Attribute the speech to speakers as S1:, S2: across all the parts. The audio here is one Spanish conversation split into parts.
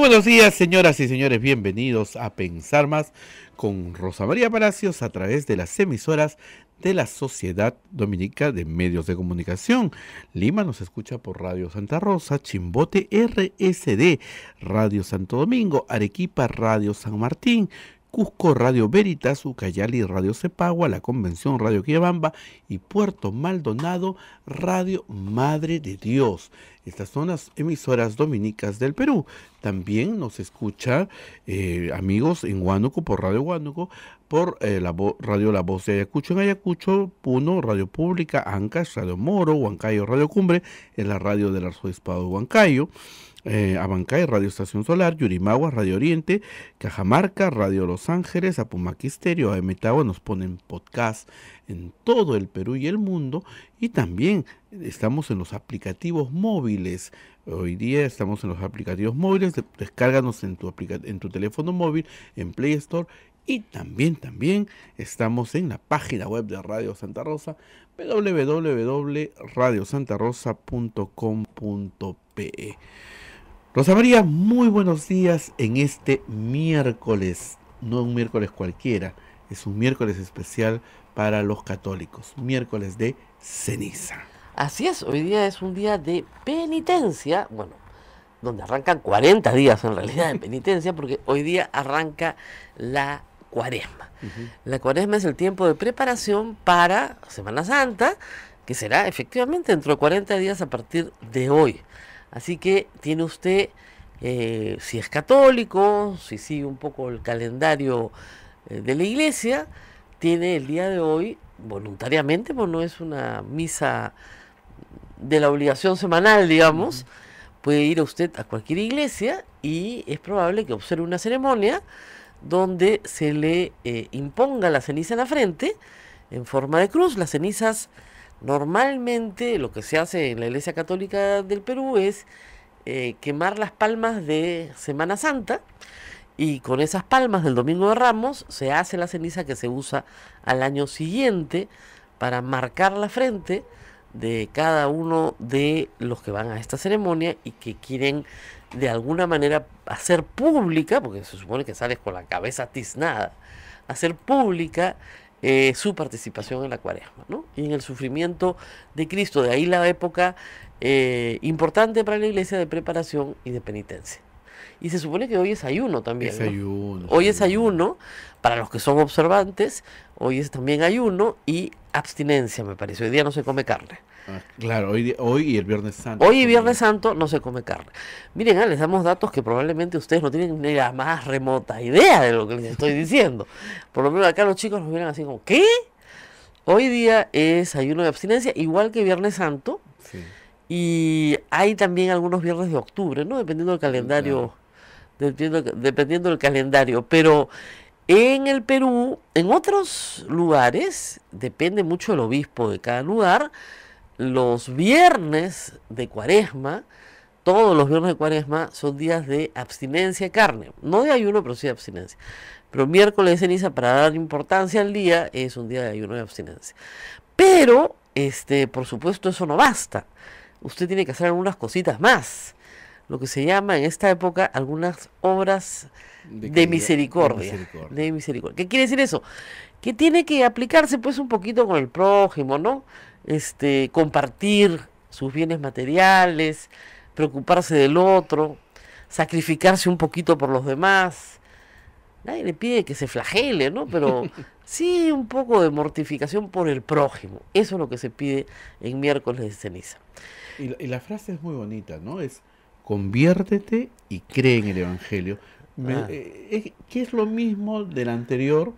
S1: buenos días, señoras y señores. Bienvenidos a Pensar Más con Rosa María Palacios a través de las emisoras de la Sociedad Dominica de Medios de Comunicación. Lima nos escucha por Radio Santa Rosa, Chimbote RSD, Radio Santo Domingo, Arequipa Radio San Martín, Cusco Radio Veritas, Ucayali Radio Cepagua, La Convención Radio Quillabamba y Puerto Maldonado Radio Madre de Dios. Estas son las emisoras dominicas del Perú. También nos escucha eh, amigos en Huánuco por Radio Huánuco, por eh, la Radio La Voz de Ayacucho en Ayacucho, Puno, Radio Pública, Ancash, Radio Moro, Huancayo, Radio Cumbre, en la radio del Arzobispado de Huancayo eh, Abancay, Radio Estación Solar, Yurimagua, Radio Oriente, Cajamarca, Radio Los Ángeles, Apumaquisterio, Aemetagua, nos ponen podcast en todo el Perú y el mundo y también estamos en los aplicativos móviles. Hoy día estamos en los aplicativos móviles, descárganos en tu, aplica en tu teléfono móvil, en Play Store y también, también estamos en la página web de Radio Santa Rosa, www.radiosantarosa.com.pe. Rosa María, muy buenos días en este miércoles, no un miércoles cualquiera, es un miércoles especial para los católicos, miércoles de ceniza.
S2: Así es, hoy día es un día de penitencia, bueno, donde arrancan 40 días en realidad de penitencia, porque hoy día arranca la cuaresma. La cuaresma es el tiempo de preparación para Semana Santa, que será efectivamente dentro de 40 días a partir de hoy. Así que tiene usted, eh, si es católico, si sigue un poco el calendario eh, de la iglesia, tiene el día de hoy, voluntariamente, pues no es una misa de la obligación semanal, digamos, puede ir usted a cualquier iglesia y es probable que observe una ceremonia donde se le eh, imponga la ceniza en la frente en forma de cruz. Las cenizas Normalmente lo que se hace en la Iglesia Católica del Perú es eh, quemar las palmas de Semana Santa y con esas palmas del Domingo de Ramos se hace la ceniza que se usa al año siguiente para marcar la frente de cada uno de los que van a esta ceremonia y que quieren de alguna manera hacer pública, porque se supone que sales con la cabeza tiznada, hacer pública eh, su participación en la cuaresma ¿no? y en el sufrimiento de Cristo. De ahí la época eh, importante para la iglesia de preparación y de penitencia. Y se supone que hoy es ayuno también. hoy es ayuno, para los que son observantes, hoy es también ayuno y abstinencia, me parece. Hoy día no se come carne
S1: claro, hoy, hoy y el Viernes Santo. Hoy y Viernes
S2: Santo no se come carne. Miren, ah, les damos datos que probablemente ustedes no tienen ni la más remota idea de lo que les estoy diciendo. Por lo menos acá los chicos nos miran así como, ¿qué? Hoy día es ayuno de abstinencia, igual que Viernes Santo. Y hay también algunos viernes de octubre, ¿no? Dependiendo del calendario. Dependiendo, dependiendo del calendario. Pero en el Perú, en otros lugares, depende mucho el obispo de cada lugar los viernes de cuaresma, todos los viernes de cuaresma son días de abstinencia de carne. No de ayuno, pero sí de abstinencia. Pero miércoles de ceniza, para dar importancia al día, es un día de ayuno de abstinencia. Pero, este, por supuesto, eso no basta. Usted tiene que hacer algunas cositas más. Lo que se llama en esta época algunas obras de, misericordia, de misericordia. De misericordia. ¿Qué quiere decir eso? Que tiene que aplicarse pues un poquito con el prójimo, ¿no? este, compartir sus bienes materiales, preocuparse del otro, sacrificarse un poquito por los demás. Nadie le pide que se flagele, ¿no? Pero sí un poco de mortificación por el prójimo. Eso es lo que se pide en miércoles de ceniza.
S1: Y la, frase es muy bonita, ¿no? Es conviértete y cree en el Evangelio. Ah. Eh, es, que es lo mismo del anterior,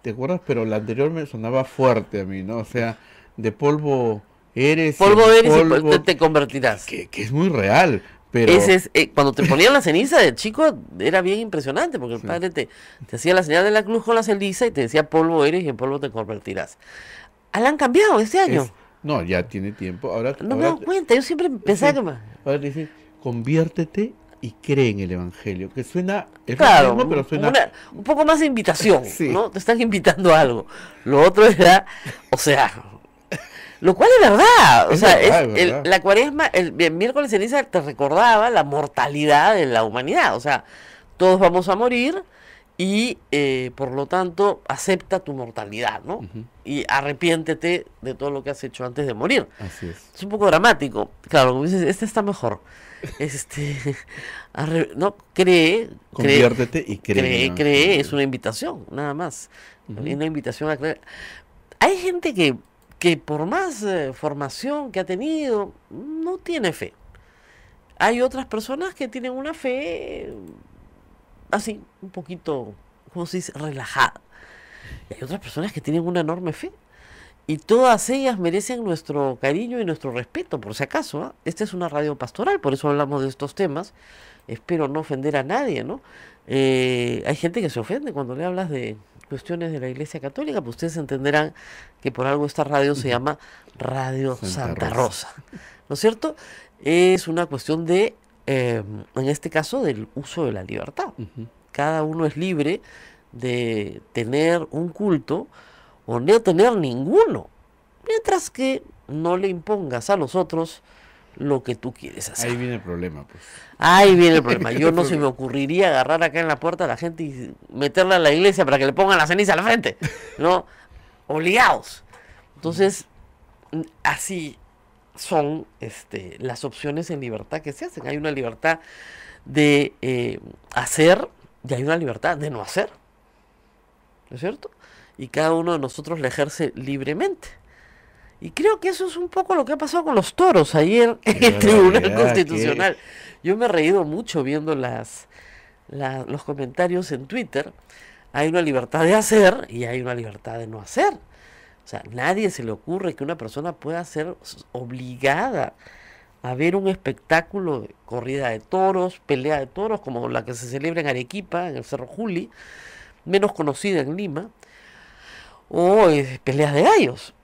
S1: ¿te acuerdas? Pero el anterior me sonaba fuerte a mí, ¿no? O sea, de polvo eres. Polvo eres y
S2: polvo te convertirás. Que, es muy real.
S1: Pero... Ese
S2: eh, cuando te ponían la ceniza de chico era bien impresionante porque el padre te, hacía la señal de la cruz con la ceniza y te decía polvo eres y en polvo te convertirás. Ah, ¿La han cambiado este año?
S1: no, ya tiene tiempo. Ahora, no me he cuenta,
S2: yo siempre pensaba que
S1: Ahora dice, conviértete y cree en el
S2: Evangelio, que suena, claro, pero suena... un poco más de invitación, ¿no? Te están invitando a algo. Lo otro era, o sea, lo cual es verdad. O sea, la cuaresma, el, miércoles ceniza te recordaba la mortalidad de la humanidad. O sea, todos vamos a morir y eh, por lo tanto acepta tu mortalidad, ¿no? Y arrepiéntete de todo lo que has hecho antes de morir. Así es. Es un poco dramático. Claro, como dices, este está mejor. Este, no, cree. Conviértete y cree. Cree, cree, es una invitación, nada más. Es una invitación a creer. Hay gente que que por más eh, formación que ha tenido, no tiene fe. Hay otras personas que tienen una fe así, un poquito, ¿cómo se dice?, relajada. Y hay otras personas que tienen una enorme fe. Y todas ellas merecen nuestro cariño y nuestro respeto, por si acaso. ¿ah? Esta es una radio pastoral, por eso hablamos de estos temas. Espero no ofender a nadie, ¿no? Eh, hay gente que se ofende cuando le hablas de, cuestiones de la Iglesia Católica, pues ustedes entenderán que por algo esta radio se llama Radio Santa, Rosa. ¿No es cierto? Es una cuestión de, em, en este caso, del uso de la libertad. Cada uno es libre de tener un culto o no tener ninguno, mientras que no le impongas a los otros lo que tú quieres hacer. Ahí viene el problema, pues. Ahí viene el problema. Yo no se me ocurriría agarrar acá en la puerta a la gente y meterla a la iglesia para que le pongan la ceniza la frente, ¿no? Obligados. Entonces, así son este, las opciones en libertad que se hacen. Hay una libertad de eh, hacer y hay una libertad de no hacer. ¿No es cierto? Y cada uno de nosotros la ejerce libremente. Y creo que eso es un poco lo que ha pasado con los toros ayer en el Tribunal Constitucional. Yo me he reído mucho viendo las, los comentarios en Twitter. Hay una libertad de hacer y hay una libertad de no hacer. O sea, nadie se le ocurre que una persona pueda ser obligada a ver un espectáculo de corrida de toros, pelea de toros, como la que se celebra en Arequipa, en el Cerro Juli, menos conocida en Lima, o eh, peleas de gallos.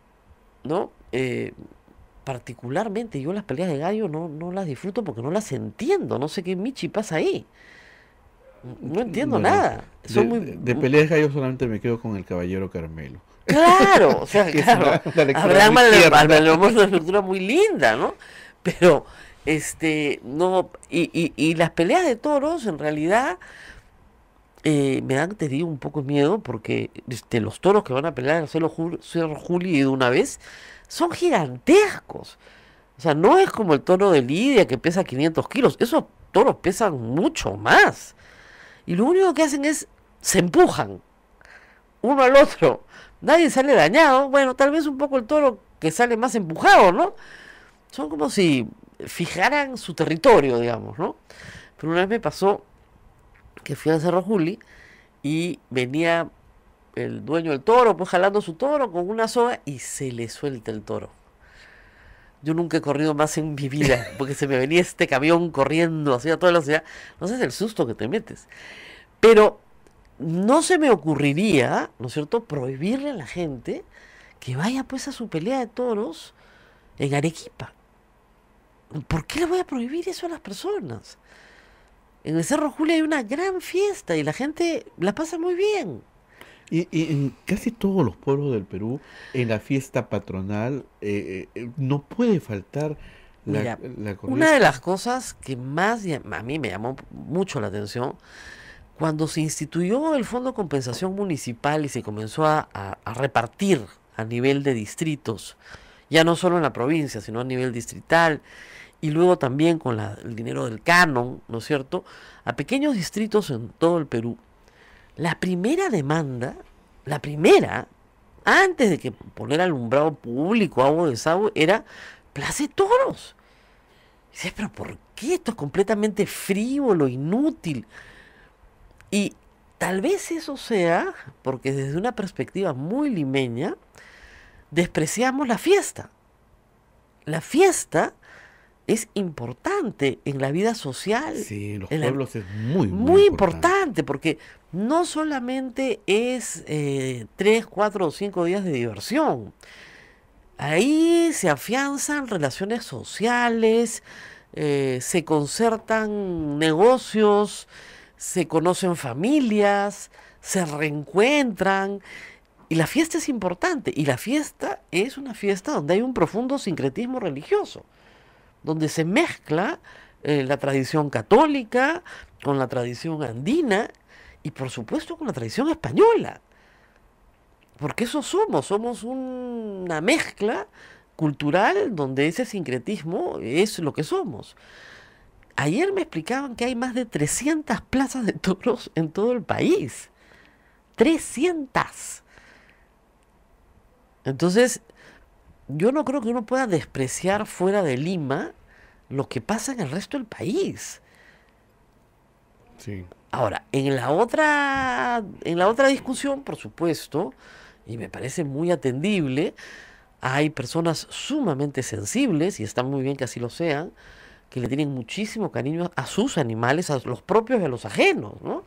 S2: ¿no? Eh, particularmente yo las peleas de gallo no, no las disfruto porque no las entiendo. No sé qué Michi pasa ahí. No mm, entiendo nada. de, mm. peleas
S1: de gallo solamente me quedo con el caballero Carmelo. Claro, o sea, claro. Abraham es una estructura
S2: muy linda, ¿no? Pero, este, no, y, y, y las peleas de toros en realidad eh, me dan, te un poco miedo porque este, los toros que van a pelear en el Cerro, Juli de una vez son gigantescos. O sea, no es como el toro de Lidia que pesa 500 kilos. Esos toros pesan mucho más. Y lo único que hacen es se empujan uno al otro. Nadie sale dañado. Bueno, tal vez un poco el toro que sale más empujado, ¿no? Son como si fijaran su territorio, digamos, ¿no? Pero una vez me pasó que fui a Cerro Juli y venía el dueño del toro, pues jalando su toro con una soga y se le suelta el toro. Yo nunca he corrido más en mi vida, porque se me venía este camión corriendo hacia toda la ciudad. No sé, el susto que te metes. Pero no se me ocurriría, ¿no es cierto?, prohibirle a la gente que vaya pues a su pelea de toros en Arequipa. ¿Por qué le voy a prohibir eso a las personas? en el Cerro Julio hay una gran fiesta y la gente la pasa muy bien. Y, en casi
S1: todos los pueblos del Perú, en la fiesta patronal, eh, eh, eh, no puede faltar la, Una de las
S2: cosas que más a mí me llamó mucho la atención, cuando se instituyó el Fondo de Compensación Municipal y se comenzó a repartir a nivel de distritos, ya no solo en la provincia, sino a nivel distrital, y luego también con el dinero del canon, ¿no es cierto?, a pequeños distritos en todo el Perú. La primera demanda, la primera, antes de que poner alumbrado público, agua de desagüe, era place Toros. dices, pero ¿por qué? Esto es completamente frívolo, inútil. Y tal vez eso sea porque desde una perspectiva muy limeña despreciamos la fiesta. La fiesta es importante en la vida social. Sí, en los pueblos es muy, muy, muy importante. porque no solamente es eh, tres, cuatro o cinco días de diversión. Ahí se afianzan relaciones sociales, eh, se concertan negocios, se conocen familias, se reencuentran. Y la fiesta es importante, y la fiesta es una fiesta donde hay un profundo sincretismo religioso donde se mezcla eh, la tradición católica con la tradición andina y por supuesto con la tradición española. Porque eso somos, somos una mezcla cultural donde ese sincretismo es lo que somos. Ayer me explicaban que hay más de 300 plazas de toros en todo el país. 300. Entonces, yo no creo que uno pueda despreciar fuera de Lima lo que pasa en el resto del país. Ahora, en la otra, en la otra discusión, por supuesto, y me parece muy atendible, hay personas sumamente sensibles, y está muy bien que así lo sean, que le tienen muchísimo cariño a sus animales, a los propios y a los ajenos, ¿no?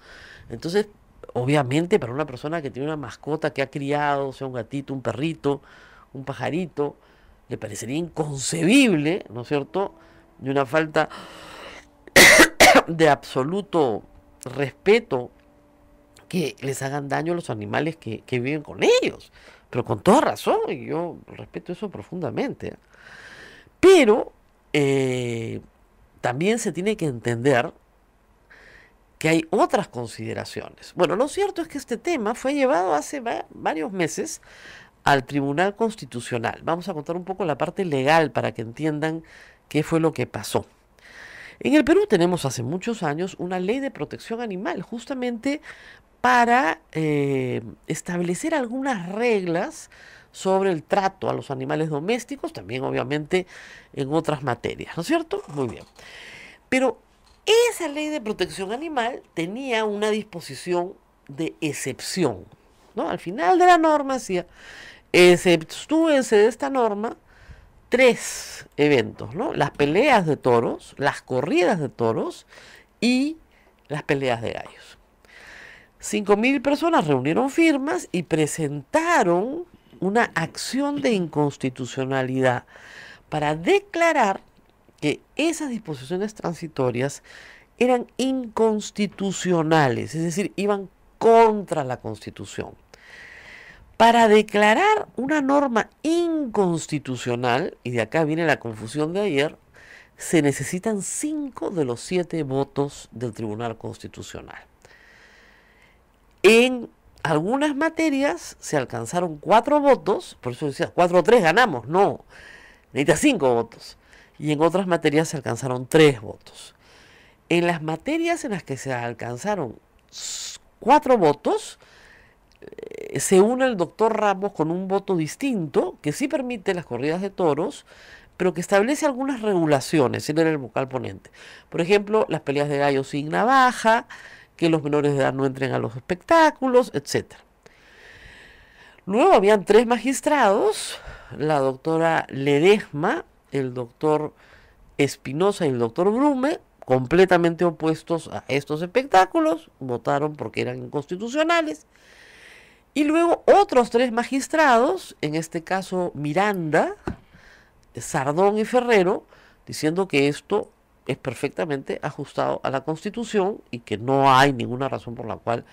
S2: Entonces, obviamente, para una persona que tiene una mascota que ha criado, sea un gatito, un perrito, un pajarito, le parecería inconcebible, ¿no es cierto?, de una falta de absoluto respeto que les hagan daño a los animales que, viven con ellos. Pero con toda razón, y yo respeto eso profundamente. Pero eh, también se tiene que entender que hay otras consideraciones. Bueno, lo cierto es que este tema fue llevado hace varios meses al Tribunal Constitucional. Vamos a contar un poco la parte legal para que entiendan qué fue lo que pasó. En el Perú tenemos hace muchos años una ley de protección animal, justamente para eh, establecer algunas reglas sobre el trato a los animales domésticos, también obviamente en otras materias, ¿no es cierto? Muy bien. Pero esa ley de protección animal tenía una disposición de excepción, ¿no? Al final de la norma decía exceptúense eh, de esta norma tres eventos, ¿no? Las peleas de toros, las corridas de toros y las peleas de gallos. 5.000 personas reunieron firmas y presentaron una acción de inconstitucionalidad para declarar que esas disposiciones transitorias eran inconstitucionales, es decir, iban contra la Constitución para declarar una norma inconstitucional, y de acá viene la confusión de ayer, se necesitan cinco de los siete votos del Tribunal Constitucional. En algunas materias se alcanzaron cuatro votos, por eso decía, cuatro o tres ganamos, no, necesita cinco votos. Y en otras materias se alcanzaron tres votos. En las materias en las que se alcanzaron cuatro votos, eh, se une el doctor Ramos con un voto distinto que sí permite las corridas de toros, pero que establece algunas regulaciones, en el vocal ponente. Por ejemplo, las peleas de gallos sin navaja, que los menores de edad no entren a los espectáculos, etc. Luego habían tres magistrados, la doctora Ledesma, el doctor Espinosa y el doctor Brume, completamente opuestos a estos espectáculos, votaron porque eran inconstitucionales. Y luego otros tres magistrados, en este caso Miranda, Sardón y Ferrero, diciendo que esto es perfectamente ajustado a la Constitución y que no hay ninguna razón por la cual,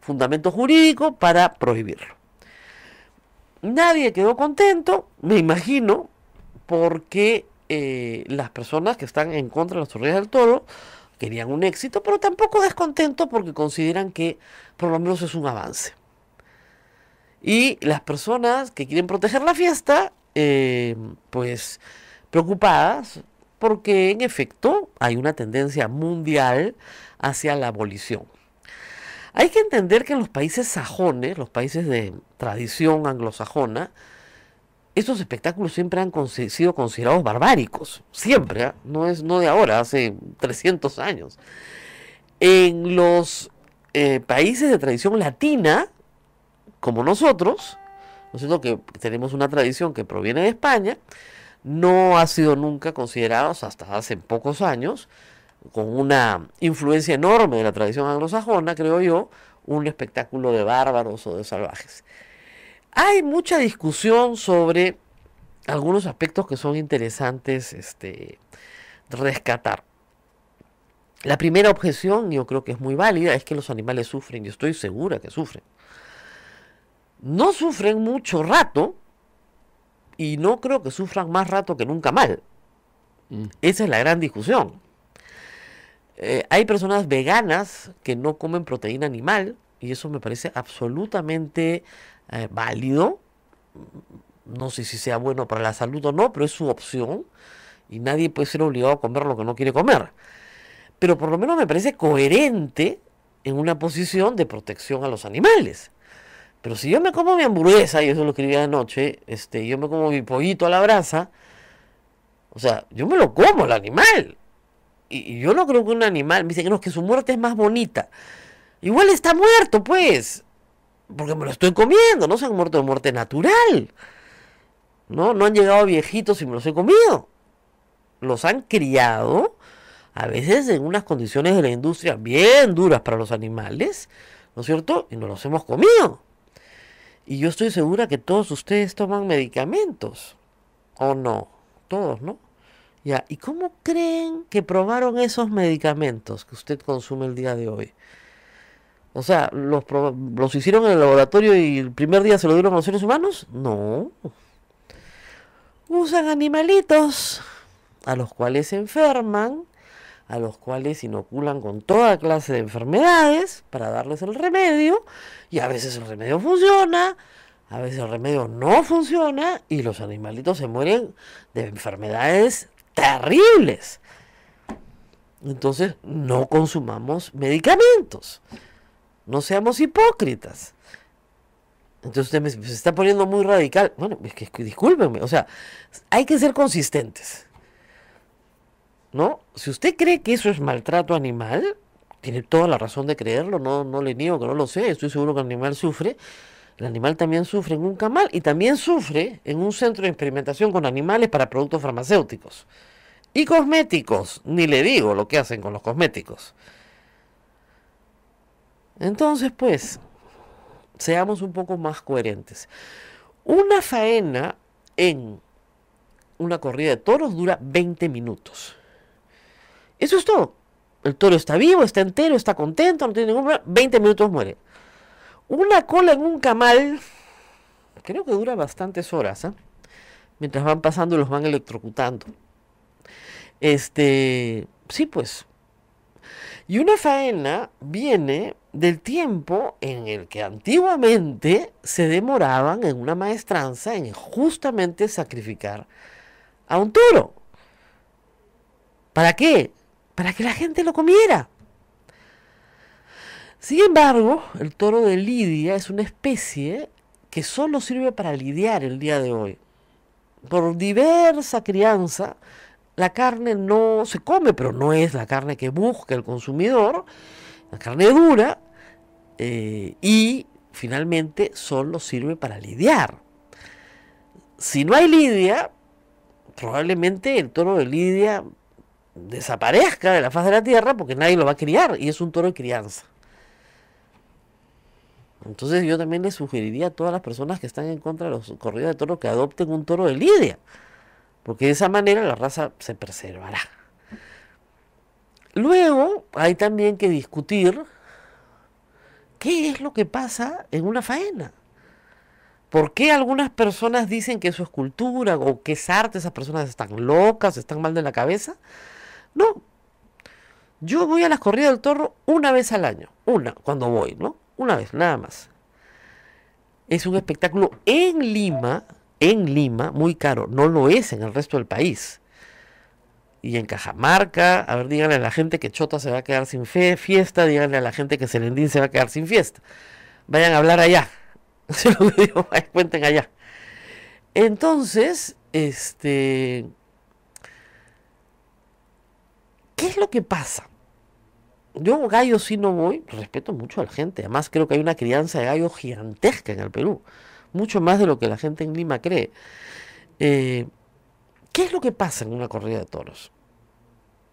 S2: fundamento jurídico para prohibirlo. Nadie quedó contento, me imagino, porque eh, las personas que están en contra de las torres del toro querían un éxito, pero tampoco descontento porque consideran que por lo menos es un avance. Y las personas que quieren proteger la fiesta, eh, pues preocupadas, porque en efecto hay una tendencia mundial hacia la abolición. Hay que entender que en los países sajones, los países de tradición anglosajona, estos espectáculos siempre han sido considerados barbáricos, siempre, ¿ah? no es no de ahora, hace 300 años. En los eh, países de tradición latina, como nosotros, nosotros que tenemos una tradición que proviene de España, no ha sido nunca considerado, hasta hace pocos años, con una influencia enorme de la tradición anglosajona, creo yo, un espectáculo de bárbaros o de salvajes. Hay mucha discusión sobre algunos aspectos que son interesantes este, rescatar. La primera objeción, yo creo que es muy válida, es que los animales sufren, y estoy segura que sufren no sufren mucho rato y no creo que sufran más rato que nunca mal. Mm. Esa es la gran discusión. Eh, hay personas veganas que no comen proteína animal y eso me parece absolutamente eh, válido. No sé si sea bueno para la salud o no, pero es su opción y nadie puede ser obligado a comer lo que no quiere comer. Pero por lo menos me parece coherente en una posición de protección a los animales. Pero si yo me como mi hamburguesa, y eso lo escribí anoche, este, yo me como mi pollito a la brasa, o sea, yo me lo como el animal. Y, yo no creo que un animal, me dicen que no, que su muerte es más bonita. Igual está muerto, pues. Porque me lo estoy comiendo, no se han muerto de muerte natural. No, no han llegado viejitos y me los he comido. Los han criado, a veces en unas condiciones de la industria bien duras para los animales, ¿no es cierto? Y nos los hemos comido. Y yo estoy segura que todos ustedes toman medicamentos. ¿O no? Todos, ¿no? Ya, ¿y cómo creen que probaron esos medicamentos que usted consume el día de hoy? O sea, ¿los, los hicieron en el laboratorio y el primer día se lo dieron a los seres humanos? No. Usan animalitos a los cuales se enferman a los cuales inoculan con toda clase de enfermedades para darles el remedio, y a veces el remedio funciona, a veces el remedio no funciona, y los animalitos se mueren de enfermedades terribles. Entonces, no consumamos medicamentos, no seamos hipócritas. Entonces usted me, pues se está poniendo muy radical. Bueno, discúlpenme, o sea, hay que ser consistentes ¿no? Si usted cree que eso es maltrato animal, tiene toda la razón de creerlo, no, no le niego que no lo sé, estoy seguro que el animal sufre. El animal también sufre en un camal y también sufre en un centro de experimentación con animales para productos farmacéuticos. Y cosméticos, ni le digo lo que hacen con los cosméticos. Entonces, pues, seamos un poco más coherentes. Una faena en una corrida de toros dura 20 minutos. Eso es todo. El toro está vivo, está entero, está contento, no tiene ningún problema. 20 minutos muere. Una cola en un camal, creo que dura bastantes horas, ¿eh? Mientras van pasando los van electrocutando. Este, sí, pues. Y una faena viene del tiempo en el que antiguamente se demoraban en una maestranza en justamente sacrificar a un toro. ¿Para qué? para que la gente lo comiera. Sin embargo, el toro de Lidia es una especie que solo sirve para lidiar el día de hoy. Por diversa crianza, la carne no se come, pero no es la carne que busca el consumidor, la carne dura, eh, y finalmente solo sirve para lidiar. Si no hay lidia, probablemente el toro de lidia desaparezca de la faz de la tierra porque nadie lo va a criar y es un toro de crianza. Entonces yo también le sugeriría a todas las personas que están en contra de los corridos de toro que adopten un toro de lidia, porque de esa manera la raza se preservará. Luego hay también que discutir qué es lo que pasa en una faena. ¿Por qué algunas personas dicen que eso es cultura o que es arte? Esas personas están locas, están mal de la cabeza. No. Yo voy a las corridas del toro una vez al año. Una, cuando voy, ¿no? Una vez, nada más. Es un espectáculo en Lima, en Lima, muy caro. No lo es en el resto del país. Y en Cajamarca, a ver, díganle a la gente que Chota se va a quedar sin fe, fiesta, díganle a la gente que Selendín se va a quedar sin fiesta. Vayan a hablar allá. Se lo digo, cuenten allá. Entonces, este, ¿Qué es lo que pasa? Yo gallo si no voy, respeto mucho a la gente. Además creo que hay una crianza de gallo gigantesca en el Perú. Mucho más de lo que la gente en Lima cree. Eh, ¿Qué es lo que pasa en una corrida de toros?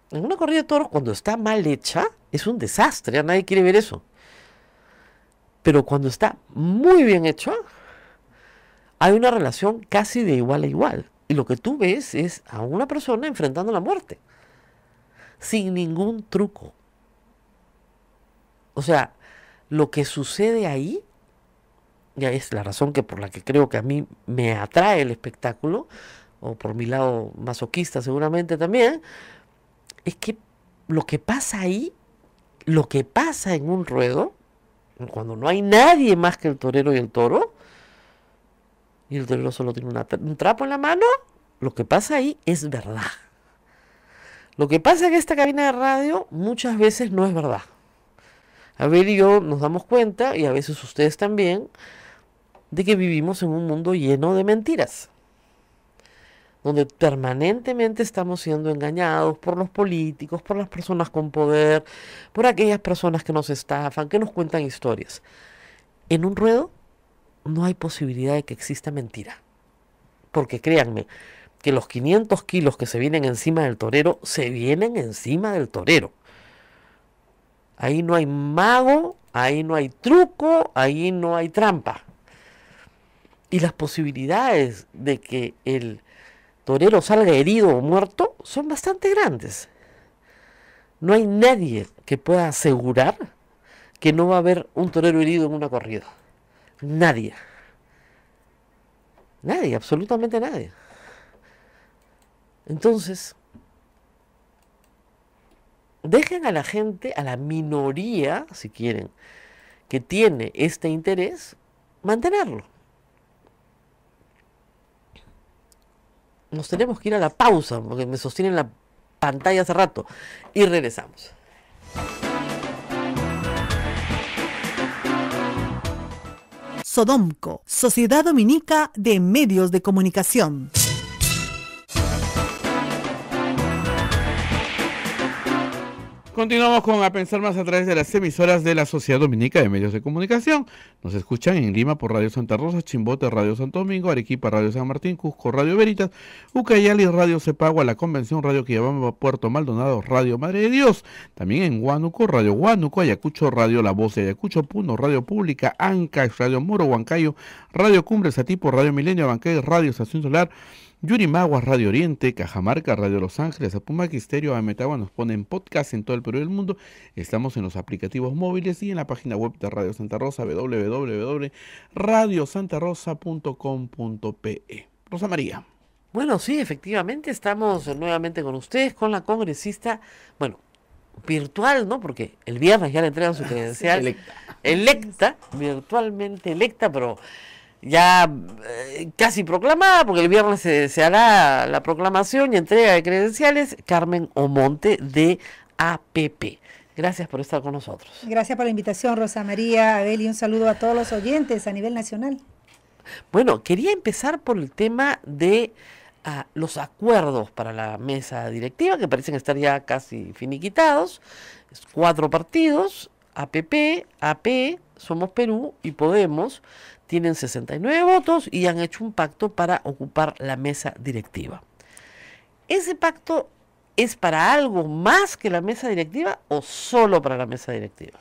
S2: En una corrida de toros, cuando está mal hecha, es un desastre. Nadie quiere ver eso. Pero cuando está muy bien hecha, hay una relación casi de igual a igual. Y lo que tú ves es a una persona enfrentando la muerte sin ningún truco. O sea, lo que sucede ahí, ya es la razón que por la que creo que a mí me atrae el espectáculo, o por mi lado masoquista seguramente también, es que lo que pasa ahí, lo que pasa en un ruedo, cuando no hay nadie más que el torero y el toro, y el torero solo tiene un trapo en la mano, lo que pasa ahí es verdad. Lo que pasa es que esta cabina de radio muchas veces no es verdad. A ver y yo nos damos cuenta, y a veces ustedes también, de que vivimos en un mundo lleno de mentiras, donde permanentemente estamos siendo engañados por los políticos, por las personas con poder, por aquellas personas que nos estafan, que nos cuentan historias. En un ruedo no hay posibilidad de que exista mentira, porque créanme, que los 500 kilos que se vienen encima del torero, se vienen encima del torero. Ahí no hay mago, ahí no hay truco, ahí no hay trampa. Y las posibilidades de que el torero salga herido o muerto son bastante grandes. No hay nadie que pueda asegurar que no va a haber un torero herido en una corrida. Nadie. Nadie, absolutamente nadie. Entonces, dejen a la gente, a la minoría, si quieren, que tiene este interés, mantenerlo. Nos tenemos que ir a la pausa, porque me sostienen la pantalla hace rato, y regresamos. Sodomco, Sociedad Dominica de Medios de Comunicación.
S1: Continuamos con A Pensar Más a través de las emisoras de la Sociedad Dominica de Medios de Comunicación. Nos escuchan en Lima por Radio Santa Rosa, Chimbote, Radio Santo Domingo, Arequipa, Radio San Martín, Cusco, Radio Veritas, Ucayali, Radio Cepagua, La Convención, Radio a Puerto Maldonado, Radio Madre de Dios. También en Huánuco, Radio Huánuco, Ayacucho, Radio La Voz de Ayacucho, Puno, Radio Pública, Ancax, Radio Moro, Huancayo, Radio Cumbres, Atipo, Radio Milenio, Banque, Radio Estación Solar, Yurimagua, Radio Oriente, Cajamarca Radio Los Ángeles, Apumac Estéreo, Ametagua nos ponen podcast en todo el Perú y el mundo. Estamos en los aplicativos móviles y en la página web de Radio Santa Rosa, www.radiosantarosa.com.pe.
S2: Rosa María. Bueno, sí, efectivamente estamos nuevamente con ustedes, con la congresista, bueno, virtual, ¿no? Porque el viernes ya le entregan su ah, credencial. Electa, virtualmente electa, pero ya eh, casi proclamada, porque el viernes se, hará la proclamación y entrega de credenciales, Carmen Omonte de APP. Gracias por estar con nosotros.
S3: Gracias por la invitación, Rosa María, Abel, y un saludo a todos los oyentes a nivel nacional.
S2: Bueno, quería empezar por el tema de ah, los acuerdos para la mesa directiva, que parecen estar ya casi finiquitados. cuatro partidos, APP, AP, Somos Perú y Podemos, tienen 69 votos y han hecho un pacto para ocupar la mesa directiva. ¿Ese pacto es para algo más que la mesa directiva o solo para la mesa directiva?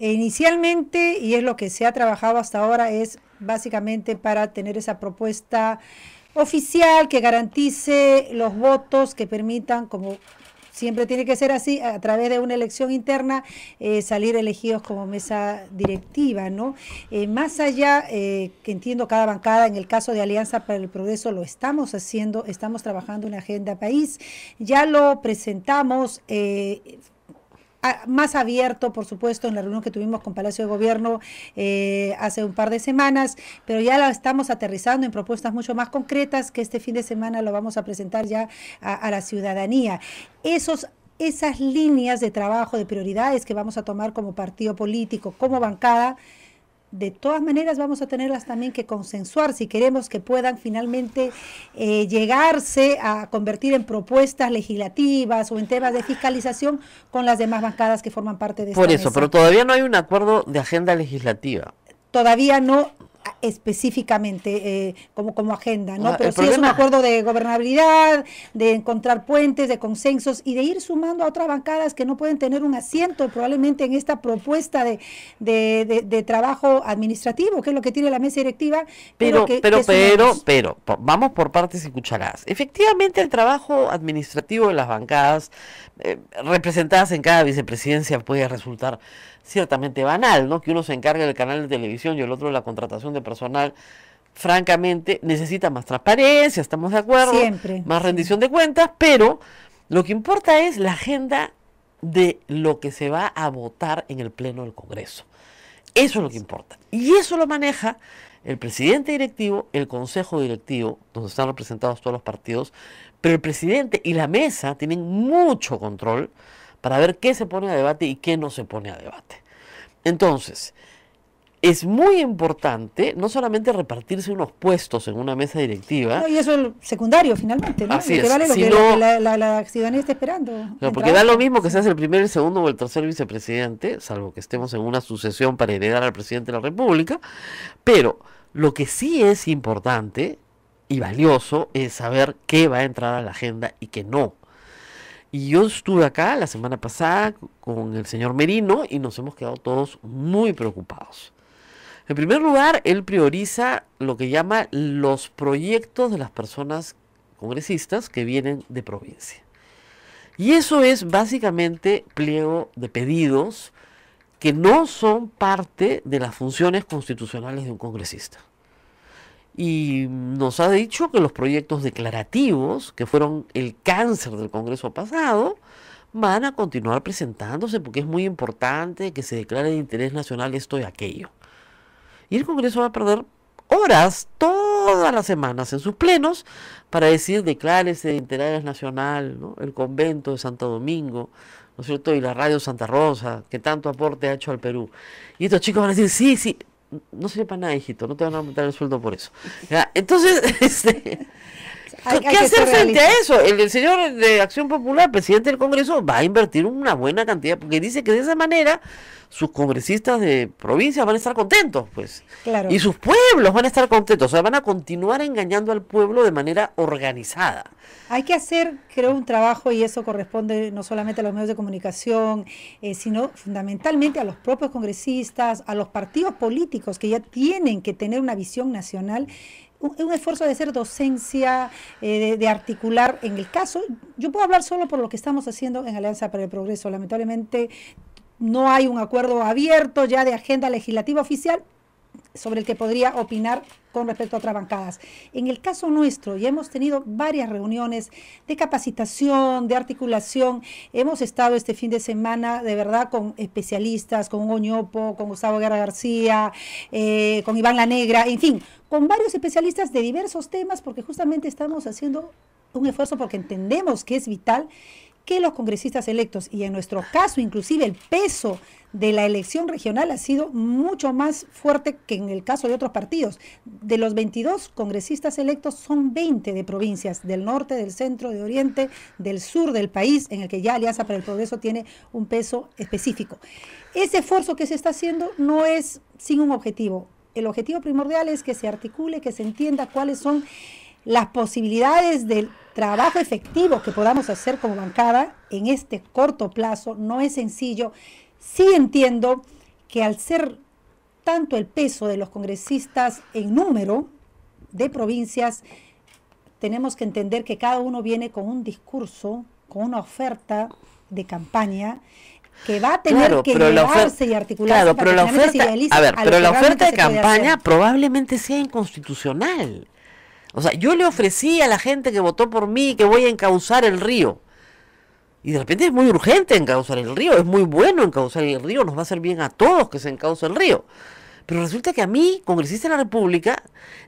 S3: E inicialmente, y es lo que se ha trabajado hasta ahora, es básicamente para tener esa propuesta oficial que garantice los votos que permitan, como siempre tiene que ser así, a través de una elección interna, eh, salir elegidos como mesa directiva, ¿no? Eh, más allá, eh, que entiendo cada bancada, en el caso de Alianza para el Progreso lo estamos haciendo, estamos trabajando una agenda país, ya lo presentamos más abierto, por supuesto, en la reunión que tuvimos con Palacio de Gobierno eh, hace un par de semanas, pero ya la estamos aterrizando en propuestas mucho más concretas que este fin de semana lo vamos a presentar ya a, la ciudadanía. Esos esas líneas de trabajo, de prioridades que vamos a tomar como partido político, como bancada, de todas maneras vamos a tenerlas también que consensuar si queremos que puedan finalmente eh, llegarse a convertir en propuestas legislativas o en temas de fiscalización con las demás bancadas que forman parte de esta Por eso, pero todavía no hay
S2: un acuerdo de agenda legislativa.
S3: Todavía no específicamente eh, como, como agenda, ¿no? Ah, pero sí es un acuerdo de gobernabilidad, de encontrar puentes, de consensos y de ir sumando a otras bancadas que no pueden tener un asiento probablemente en esta propuesta de, de, trabajo administrativo, que es lo que tiene la mesa directiva. Pero, pero, pero,
S2: pero, vamos por partes y cucharadas. Efectivamente, el trabajo administrativo de las bancadas eh, representadas en cada vicepresidencia puede resultar ciertamente banal, ¿no? Que uno se encargue del canal de televisión y el otro de la contratación de personal. Francamente, necesita más transparencia, estamos de acuerdo. Más rendición de cuentas, pero lo que importa es la agenda de lo que se va a votar en el Pleno del Congreso. Eso es lo que importa. Y eso lo maneja el presidente directivo, el consejo directivo, donde están representados todos los partidos, pero el presidente y la mesa tienen mucho control para ver qué se pone a debate y qué no se pone a debate. Entonces, es muy importante no solamente repartirse unos puestos en una mesa directiva. y
S3: eso es secundario finalmente, ¿no? Así es, vale lo que la, ciudadanía está esperando. porque da lo mismo
S2: que hace el primer, el segundo o el tercer vicepresidente, salvo que estemos en una sucesión para heredar al presidente de la República, pero lo que sí es importante y valioso es saber qué va a entrar a la agenda y qué no. Y yo estuve acá la semana pasada con el señor Merino y nos hemos quedado todos muy preocupados. En primer lugar, él prioriza lo que llama los proyectos de las personas congresistas que vienen de provincia. Y eso es básicamente pliego de pedidos que no son parte de las funciones constitucionales de un congresista y nos ha dicho que los proyectos declarativos, que fueron el cáncer del Congreso pasado, van a continuar presentándose porque es muy importante que se declare de interés nacional esto y aquello. Y el Congreso va a perder horas todas las semanas en sus plenos para decir declárese de interés nacional el convento de Santo Domingo, ¿no es cierto? Y la radio Santa Rosa, que tanto aporte ha hecho al Perú. Y estos chicos van a decir, sí, sí, no sirve para nada, hijito, no te van a aumentar el sueldo por eso. Entonces, este, ¿Qué hacer frente a eso? El, señor de Acción Popular, presidente del Congreso, va a invertir una buena cantidad, porque dice que de esa manera sus congresistas de provincias van a estar contentos, pues. Claro. Y sus pueblos van a estar contentos, o sea, van a continuar engañando al pueblo de manera organizada.
S3: Hay que hacer, creo, un trabajo, y eso corresponde no solamente a los medios de comunicación, eh, sino fundamentalmente a los propios congresistas, a los partidos políticos que ya tienen que tener una visión nacional un, esfuerzo de hacer docencia, eh, de, articular. En el caso, yo puedo hablar solo por lo que estamos haciendo en Alianza para el Progreso. Lamentablemente no hay un acuerdo abierto ya de agenda legislativa oficial, sobre el que podría opinar con respecto a otras bancadas. En el caso nuestro, ya hemos tenido varias reuniones de capacitación, de articulación. Hemos estado este fin de semana, de verdad, con especialistas, con Oñopo, con Gustavo Guerra García, eh, con Iván La Negra, en fin, con varios especialistas de diversos temas, porque justamente estamos haciendo un esfuerzo porque entendemos que es vital que los congresistas electos, y en nuestro caso inclusive el peso de la elección regional ha sido mucho más fuerte que en el caso de otros partidos. De los 22 congresistas electos son 20 de provincias del norte, del centro, de oriente, del sur del país, en el que ya Alianza para el Progreso tiene un peso específico. Ese esfuerzo que se está haciendo no es sin un objetivo. El objetivo primordial es que se articule, que se entienda cuáles son las posibilidades del trabajo efectivo que podamos hacer como bancada en este corto plazo no es sencillo. Sí entiendo que al ser tanto el peso de los congresistas en número de provincias, tenemos que entender que cada uno viene con un discurso, con una oferta de campaña que va a tener que y articularse para que la a ver, pero la oferta de campaña
S2: probablemente sea inconstitucional. O sea, yo le ofrecí a la gente que votó por mí que voy a encauzar el río. Y de repente es muy urgente encauzar el río, es muy bueno encauzar el río, nos va a hacer bien a todos que se encauce el río. Pero resulta que a mí, congresista de la República,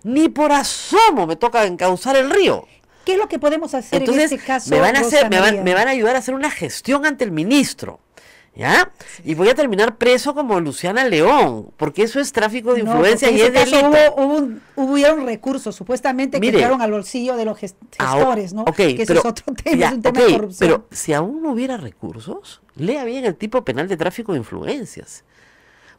S2: ni por asomo me toca encauzar el río. ¿Qué es lo que podemos hacer Entonces, en este caso? Me van, me, van, a ayudar a hacer una gestión ante el ministro. ¿Ya? Y voy a terminar preso como Luciana León, porque eso es tráfico de influencias y es delito.
S3: Hubo, un, recurso, recursos, supuestamente, que llegaron al bolsillo de los ah, gestores, ¿no? pero, es otro tema, es un tema de corrupción. Pero
S2: si aún no hubiera recursos, lea bien el tipo penal de tráfico de influencias.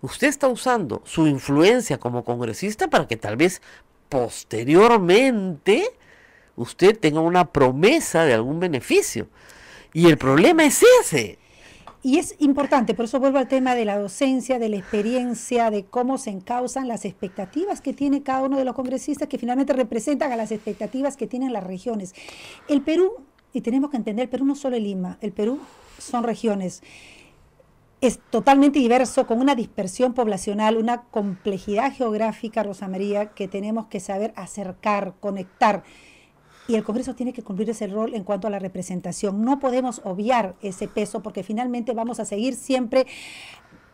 S2: Usted está usando su influencia como congresista para que tal vez posteriormente usted tenga una promesa de algún beneficio. Y el problema es ese.
S3: Y es importante, por eso vuelvo al tema de la docencia, de la experiencia, de cómo se encausan las expectativas que tiene cada uno de los congresistas que finalmente representan a las expectativas que tienen las regiones. El Perú, y tenemos que entender, el Perú no solo Lima, el Perú son regiones. Es totalmente diverso, con una dispersión poblacional, una complejidad geográfica, Rosa María, que tenemos que saber acercar, conectar y el Congreso tiene que cumplir ese rol en cuanto a la representación. No podemos obviar ese peso porque finalmente vamos a seguir siempre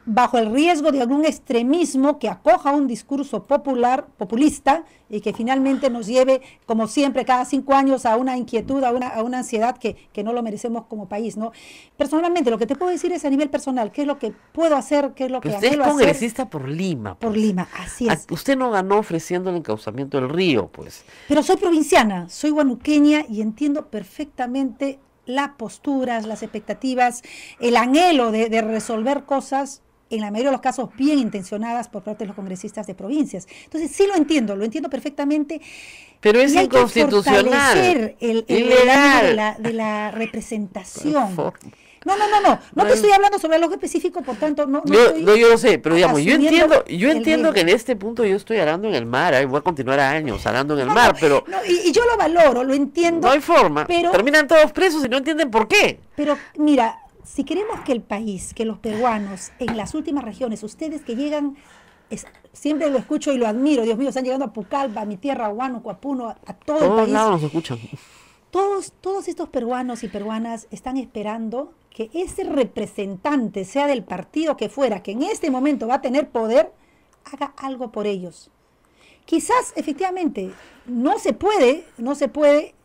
S3: bajo el riesgo de algún extremismo que acoja un discurso popular, populista, y que finalmente nos lleve, como siempre, cada cinco años a una inquietud, a una, a una ansiedad que, no lo merecemos como país, ¿no? Personalmente, lo que te puedo decir es a nivel personal, qué es lo que puedo hacer, qué es lo que Usted es congresista
S2: por Lima. Pues. Por Lima, así es. Ah, usted no ganó ofreciendo el encauzamiento del río, pues.
S3: Pero soy provinciana, soy guanuqueña y entiendo perfectamente las posturas, las expectativas, el anhelo de, de resolver cosas en la mayoría de los casos bien intencionadas por parte de los congresistas de provincias. Entonces, sí lo entiendo, lo entiendo perfectamente.
S2: Pero es inconstitucional. Que el, el De
S3: la, representación. No, no, no, no. No te estoy hablando sobre algo específico, por tanto, no. no yo, lo sé, pero digamos, yo entiendo, yo entiendo que en
S2: este punto yo estoy hablando en el mar, voy a continuar años hablando en el mar, pero. No, y, yo lo valoro, lo entiendo. No hay forma. Pero, Terminan todos presos y no entienden por qué.
S3: Pero mira, si queremos que el país, que los peruanos en las últimas regiones, ustedes que llegan, siempre lo escucho y lo admiro, Dios mío, están llegando a Pucallpa, a mi tierra, a Huánuco, a a, todo el país. Lados escuchan. Todos, todos estos peruanos y peruanas están esperando que ese representante, sea del partido que fuera, que en este momento va a tener poder, haga algo por ellos. Quizás efectivamente no se puede, no se puede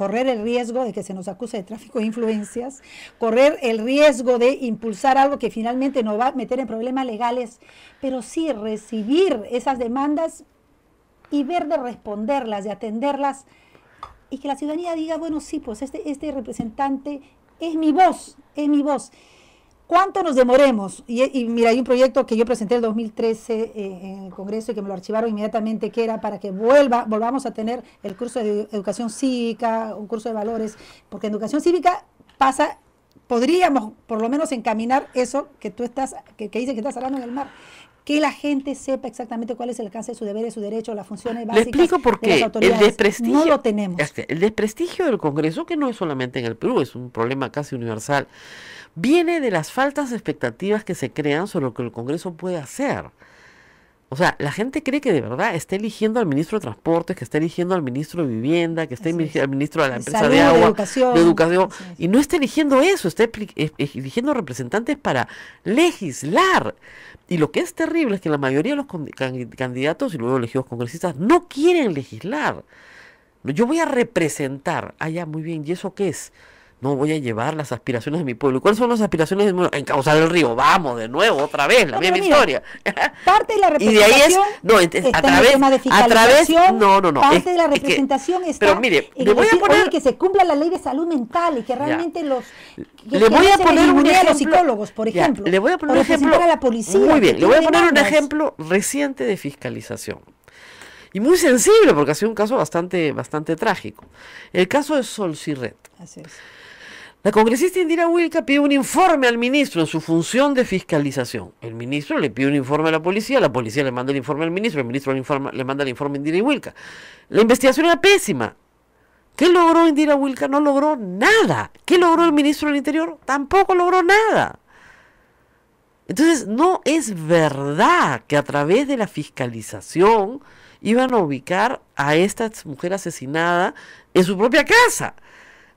S3: correr el riesgo de que se nos acuse de tráfico de influencias, correr el riesgo de impulsar algo que finalmente nos va a meter en problemas legales, pero sí recibir esas demandas y ver de responderlas, de atenderlas, y que la ciudadanía diga, bueno, sí, pues este, este representante es mi voz, es mi voz. ¿Cuánto nos demoremos? Y, mira, hay un proyecto que yo presenté en el 2013 eh, en el Congreso y que me lo archivaron inmediatamente, que era para que vuelva, volvamos a tener el curso de educación cívica, un curso de valores, porque en educación cívica pasa, podríamos por lo menos encaminar eso que tú estás, que, dice que estás hablando en el mar, que la gente sepa exactamente cuál es el alcance de su deberes, su derecho, las funciones básicas. explico por De El desprestigio,
S2: no lo tenemos. El desprestigio del Congreso, que no es solamente en el Perú, es un problema casi universal, viene de las faltas expectativas que se crean sobre lo que el Congreso puede hacer. O sea, la gente cree que de verdad está eligiendo al ministro de Transportes, que está eligiendo al ministro de Vivienda, que está eligiendo al ministro de la empresa de agua, educación. De educación y no está eligiendo eso, está eh, eligiendo representantes para legislar. Y lo que es terrible es que la mayoría de los candidatos y luego elegidos congresistas no quieren legislar. Yo voy a representar. Ah, ya, muy bien. ¿Y eso qué es? no voy a llevar las aspiraciones de mi pueblo. ¿Cuáles son las aspiraciones de mi pueblo? Encauzar el río. Vamos, de nuevo, otra vez, la misma historia.
S3: Parte de la representación. y de
S2: ahí es. No, a través. De a través. No, no, no. Parte de
S3: la representación es está Pero mire, le voy a poner. que se cumpla la ley de salud mental y que realmente los. le voy a poner un ejemplo. A los
S2: psicólogos, por ejemplo. le voy a poner un ejemplo. A la policía, muy bien, le voy a poner un ejemplo reciente de fiscalización y muy sensible porque ha sido un caso bastante, bastante trágico. El caso de Sol Cirret. Así es. La congresista Indira Wilca pide un informe al ministro en su función de fiscalización. El ministro le pide un informe a la policía, la policía le manda el informe al ministro, el ministro le, le manda el informe a Indira Wilca. La investigación era pésima. ¿Qué logró Indira Wilca? No logró nada. ¿Qué logró el ministro del Interior? Tampoco logró nada. Entonces, no es verdad que a través de la fiscalización iban a ubicar a esta mujer asesinada en su propia casa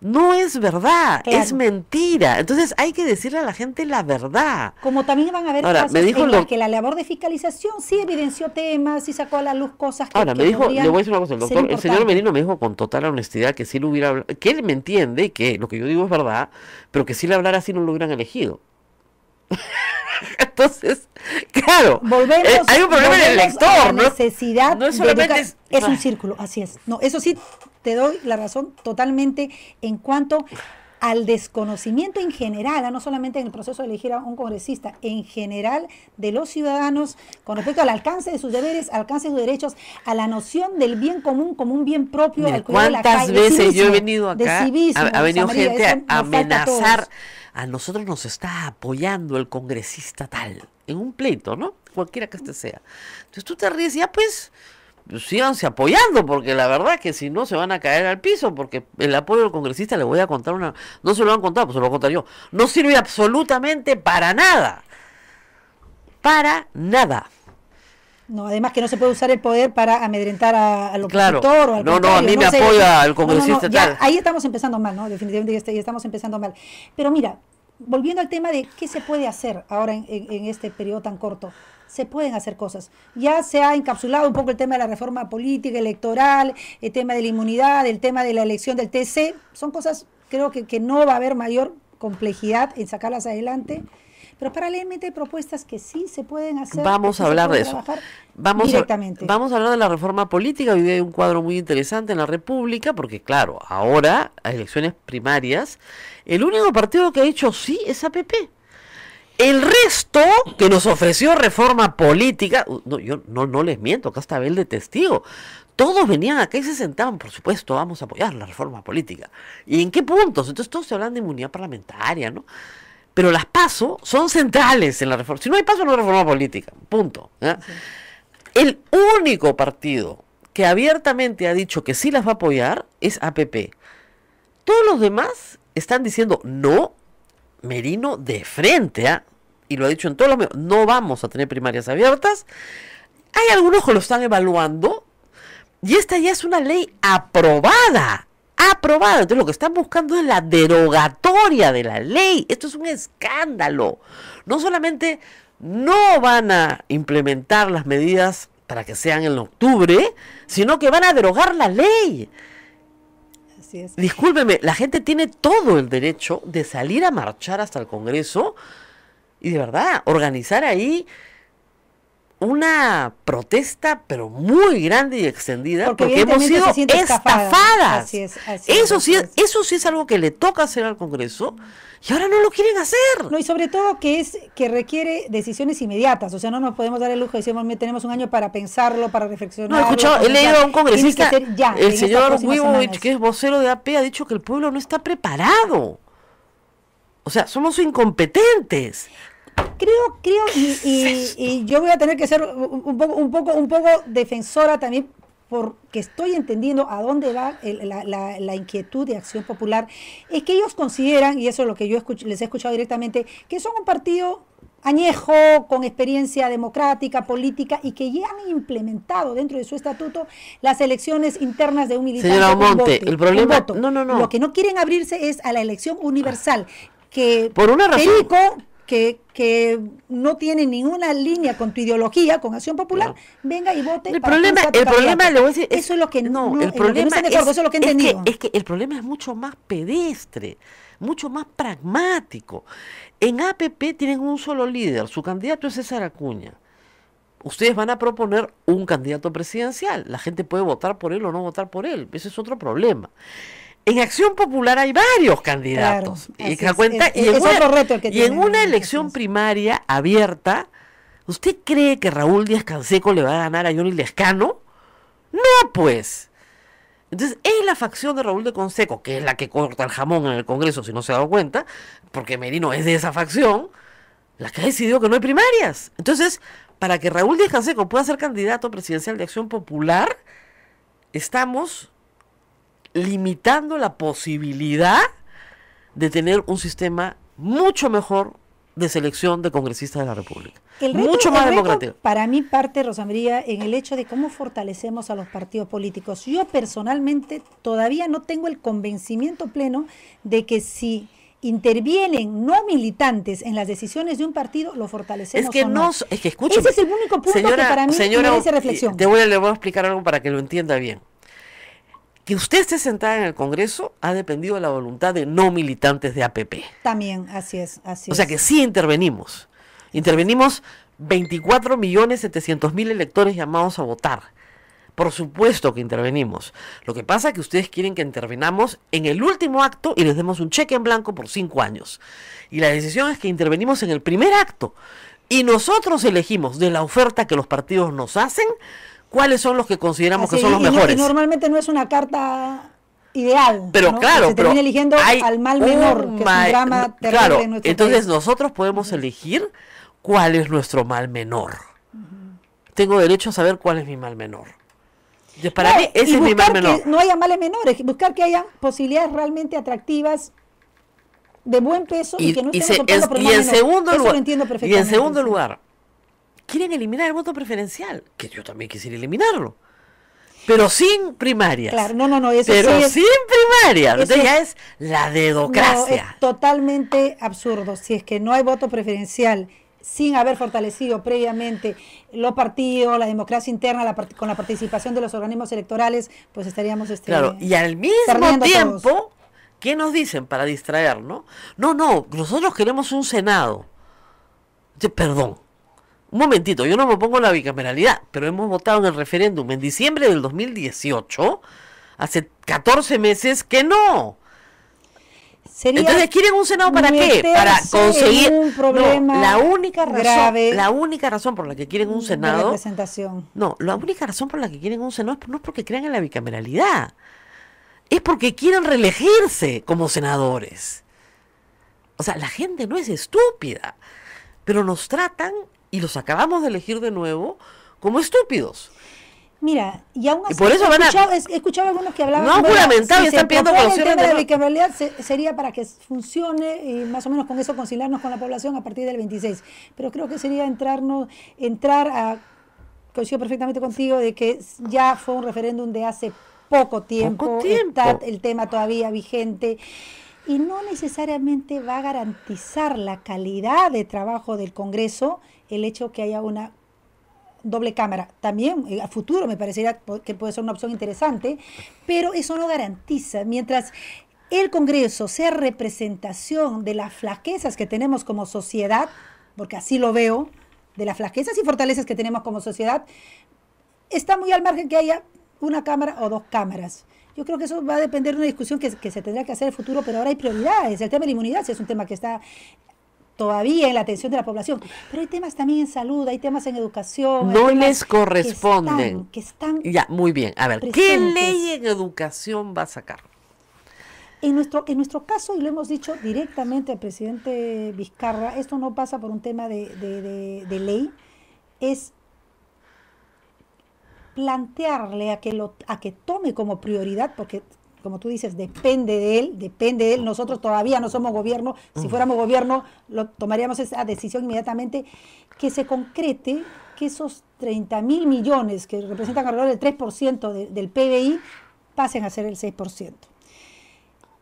S2: no es verdad, es mentira. Entonces hay que decirle a la gente la verdad.
S3: Como también van a ver ahora, me que la labor de fiscalización sí evidenció temas, sí sacó a la luz cosas que Ahora, me dijo, le voy a decir una cosa, el doctor, el señor
S2: Merino me dijo con total honestidad que sí lo hubiera que él me entiende que lo que yo digo es verdad, pero que si le hablara así no lo hubieran elegido. Entonces, claro, eh, hay un problema en el lector, Necesidad es es un
S3: círculo, así es. No, eso sí te doy la razón totalmente en cuanto al desconocimiento en general, ¿ah? no solamente en el proceso de elegir a un congresista, en general de los ciudadanos con respecto al alcance de sus deberes, alcance de sus derechos, a la noción del bien común como un bien propio, al cual de la calle. ¿Cuántas veces yo he venido acá? ha, venido gente a amenazar.
S2: A, nosotros nos está apoyando el congresista tal, en un pleito, ¿no? Cualquiera que este sea. Entonces tú te ríes, ya pues, síganse apoyando, porque la verdad es que si no se van a caer al piso, porque el apoyo del congresista le voy a contar una. No se lo han contado, pues se lo voy a yo. No sirve absolutamente para nada. Para nada.
S3: No, además que no se puede usar el poder para amedrentar a, al opositor o al No, no, a mí me apoya el congresista tal. Ahí estamos empezando mal, ¿no? Definitivamente ahí estamos empezando mal. Pero mira, volviendo al tema de qué se puede hacer ahora en este periodo tan corto se pueden hacer cosas. Ya se ha encapsulado un poco el tema de la reforma política, electoral, el tema de la inmunidad, el tema de la elección del TC. Son cosas, creo que, no va a haber mayor complejidad en sacarlas adelante. Pero paralelamente propuestas que sí se pueden hacer. Vamos a hablar de eso.
S2: Vamos directamente. vamos a hablar de la reforma política. Hoy hay un cuadro muy interesante en la República, porque claro, ahora, hay elecciones primarias, el único partido que ha hecho sí es APP. El resto que nos ofreció reforma política, uh, yo no, les miento, acá está Bel de testigo. Todos venían acá y se sentaban, por supuesto, vamos a apoyar la reforma política. ¿Y en qué puntos? Entonces todos se hablan de inmunidad parlamentaria, ¿no? Pero las pasos son centrales en la reforma. Si no hay PASO, no hay reforma política. Punto. El único partido que abiertamente ha dicho que sí las va a apoyar es APP. Todos los demás están diciendo no, Merino de frente, ¿eh? y lo ha dicho en todos los medios, no vamos a tener primarias abiertas. Hay algunos que lo están evaluando y esta ya es una ley aprobada. Aprobada. Entonces lo que están buscando es la derogatoria de la ley. Esto es un escándalo. No solamente no van a implementar las medidas para que sean en octubre, sino que van a derogar la ley. Así es. Discúlpeme, la gente tiene todo el derecho de salir a marchar hasta el Congreso y de verdad, organizar ahí una protesta, pero muy grande y extendida, porque, hemos sido estafadas. eso, sí es, eso sí es algo que le toca hacer al Congreso y ahora no lo quieren hacer. No, y sobre todo que es que requiere decisiones
S3: inmediatas, o sea, no nos podemos dar el lujo de decir, tenemos un año para pensarlo, para reflexionar. No, escuchado, he leído a un congresista, el señor
S2: que es vocero de AP, ha dicho que el pueblo no está preparado. O sea, somos incompetentes creo, creo,
S3: y, yo voy a tener que ser un poco, un poco, un poco defensora también porque estoy entendiendo a dónde va la, inquietud de Acción Popular, es que ellos consideran, y eso es lo que yo les he escuchado directamente, que son un partido añejo, con experiencia democrática, política, y que ya han implementado dentro de su estatuto las elecciones internas de un militar. Señora Monte, el problema... No, no, no. Lo que no quieren abrirse es a la elección universal, que Por una razón que, que no tiene ninguna línea con tu ideología, con Acción Popular, venga y vote. El problema, el eso es lo que no, el problema es, lo que
S2: es que el problema es mucho más pedestre, mucho más pragmático. En APP tienen un solo líder, su candidato es César Acuña. Ustedes van a proponer un candidato presidencial. La gente puede votar por él o no votar por él. Ese es otro problema en Acción Popular hay varios candidatos. y, cuenta, y, en, una, elección primaria abierta, ¿usted cree que Raúl Díaz Canseco le va a ganar a Johnny Lescano? No, pues. Entonces, es la facción de Raúl de Conseco, que es la que corta el jamón en el Congreso, si no se ha dado cuenta, porque Merino es de esa facción, la que ha decidido que no hay primarias. Entonces, para que Raúl Díaz Canseco pueda ser candidato presidencial de Acción Popular, estamos limitando la posibilidad de tener un sistema mucho mejor de selección de congresistas de la República. Mucho más democrático.
S3: Para mí parte, Rosamaría en el hecho de cómo fortalecemos a los partidos políticos. Yo personalmente todavía no tengo el convencimiento pleno de que si intervienen no militantes en las decisiones de un partido, lo fortalecemos. Es que o Ese es el único punto que para mí merece reflexión.
S2: Te voy le voy a explicar algo para que lo entienda bien. Que usted esté sentada en el Congreso ha dependido de la voluntad de no militantes de APP.
S3: También, así es, así O sea
S2: que sí intervenimos. Intervenimos 24.700.000 millones electores llamados a votar. Por supuesto que intervenimos. Lo que pasa es que ustedes quieren que intervenamos en el último acto y les demos un cheque en blanco por cinco años. Y la decisión es que intervenimos en el primer acto. Y nosotros elegimos de la oferta que los partidos nos hacen cuáles son los que consideramos que son los mejores.
S3: normalmente no es una carta ideal. Pero claro, se termina eligiendo al mal
S2: menor, que claro, Entonces nosotros podemos elegir cuál es nuestro mal menor. Tengo derecho a saber cuál es mi mal menor. para mí ese es mi mal menor. Que
S3: no haya males menores, buscar que haya posibilidades realmente atractivas
S2: de buen peso y, que no estén se, es, y en menor. segundo Eso lo entiendo perfectamente. Y en segundo lugar, quieren eliminar el voto preferencial, que yo también quisiera eliminarlo. Pero sin primarias. Claro, no, no, no. pero sin primarias. Eso ya es la dedocracia.
S3: es totalmente absurdo. Si es que no hay voto preferencial sin haber fortalecido previamente los partidos, la democracia interna, con la participación de los organismos electorales, pues estaríamos... Este, claro, y al mismo tiempo,
S2: ¿qué nos dicen para distraernos? No, no, nosotros queremos un Senado. Perdón, un momentito, yo no me pongo a la bicameralidad, pero hemos votado en el referéndum en diciembre del 2018, hace 14 meses, que no. Entonces quieren un senado para qué? Para conseguir la única razón, la única razón por la que quieren un senado No, la única razón por la que quieren un senado no es porque crean en la bicameralidad. Es porque quieren reelegirse como senadores. O sea, la gente no es estúpida, pero nos tratan y los acabamos de elegir de nuevo como estúpidos.
S3: Mira, y aún así. Y por eso a, algunos que hablaban. No, juramentado, están pidiendo el cierren de sería para que funcione y más o menos con eso conciliarnos con la población a partir del 26. Pero creo que sería entrarnos, entrar a. Coincido perfectamente contigo de que ya fue un referéndum de hace poco tiempo. Poco tiempo. Está el tema todavía vigente y no necesariamente va a garantizar la calidad de trabajo del Congreso el hecho que haya una doble cámara. También eh, a futuro me parecería que puede ser una opción interesante, pero eso no garantiza. Mientras el Congreso sea representación de las flaquezas que tenemos como sociedad, porque así lo veo, de las flaquezas y fortalezas que tenemos como sociedad, está muy al margen que haya una cámara o dos cámaras. Yo creo que eso va a depender de una discusión que, se tendrá que hacer en el futuro, pero ahora hay prioridades. El tema de la inmunidad es un tema que está todavía en la atención de la población. Pero hay temas también en salud, hay temas en educación. No les corresponden. Que están, ya,
S2: muy bien. A ver, ¿qué ley en educación va a sacar?
S3: En nuestro, en nuestro caso, y lo hemos dicho directamente al presidente Vizcarra, esto no pasa por un tema de, de ley, es plantearle a que, lo, a que tome como prioridad, porque como tú dices, depende de él, depende de él. Nosotros todavía no somos gobierno. Si mm. fuéramos gobierno, lo, tomaríamos esa decisión inmediatamente. Que se concrete que esos 30 mil millones, que representan alrededor del 3% del PBI, pasen a ser el 6%.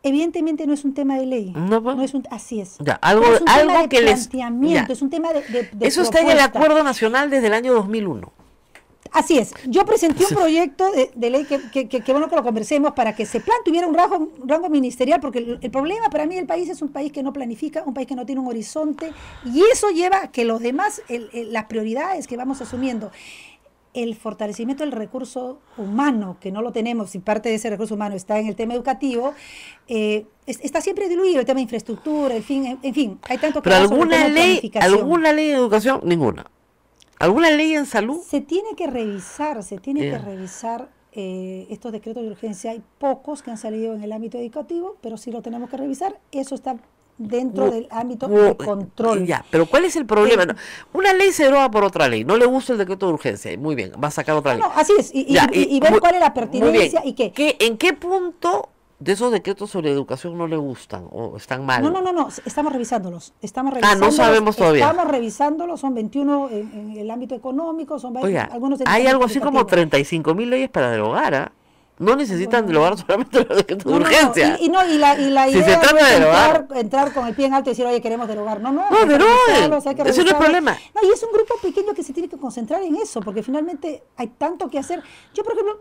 S3: Evidentemente no es un tema de ley. No, pues. es un, así es.
S2: algo tema de que planteamiento,
S3: es un tema de, Eso está en el Acuerdo
S2: Nacional desde el año 2001.
S3: Así es. Yo presenté un proyecto de, ley que, bueno que lo conversemos para que se plan tuviera un rango, ministerial, porque el, problema para mí el país es un país que no planifica, un país que no tiene un horizonte, y eso lleva a que los demás, las prioridades que vamos asumiendo, el fortalecimiento del recurso humano, que no lo tenemos, y parte de ese recurso humano está en el tema educativo, eh, está siempre diluido el tema de infraestructura, en fin, en, fin, hay tantos Pero alguna ley, alguna
S2: ley de educación, ninguna.
S3: ¿Alguna ley en salud? Se tiene que revisar, se tiene que revisar eh, estos decretos de urgencia. Hay pocos que han salido en el ámbito educativo, pero sí lo tenemos que revisar. Eso está dentro del ámbito de eh,
S2: control. Ya, pero ¿cuál es el problema? Eh, una ley se deroga por otra ley, no le gusta el decreto de urgencia, muy bien, va a sacar otra ley. No,
S3: así es, y, ver cuál es la pertinencia y qué. ¿En qué punto
S2: de esos decretos sobre educación no le gustan o están mal. No, no,
S3: no, no, estamos revisándolos. Estamos revisándolos. Ah, no sabemos todavía. Estamos revisándolos, son 21 en, el ámbito económico, son varios, Oiga, Hay algo así como
S2: 35 mil leyes para derogar, ¿ah? No necesitan derogar solamente los decretos de urgencia. Y,
S3: no, y la, y la idea se de entrar, con el pie en alto y decir, oye, queremos derogar. No, no, no deroguen. Eso no es problema. No, y es un grupo pequeño que se tiene que concentrar en eso, porque finalmente hay tanto que hacer. Yo, por ejemplo,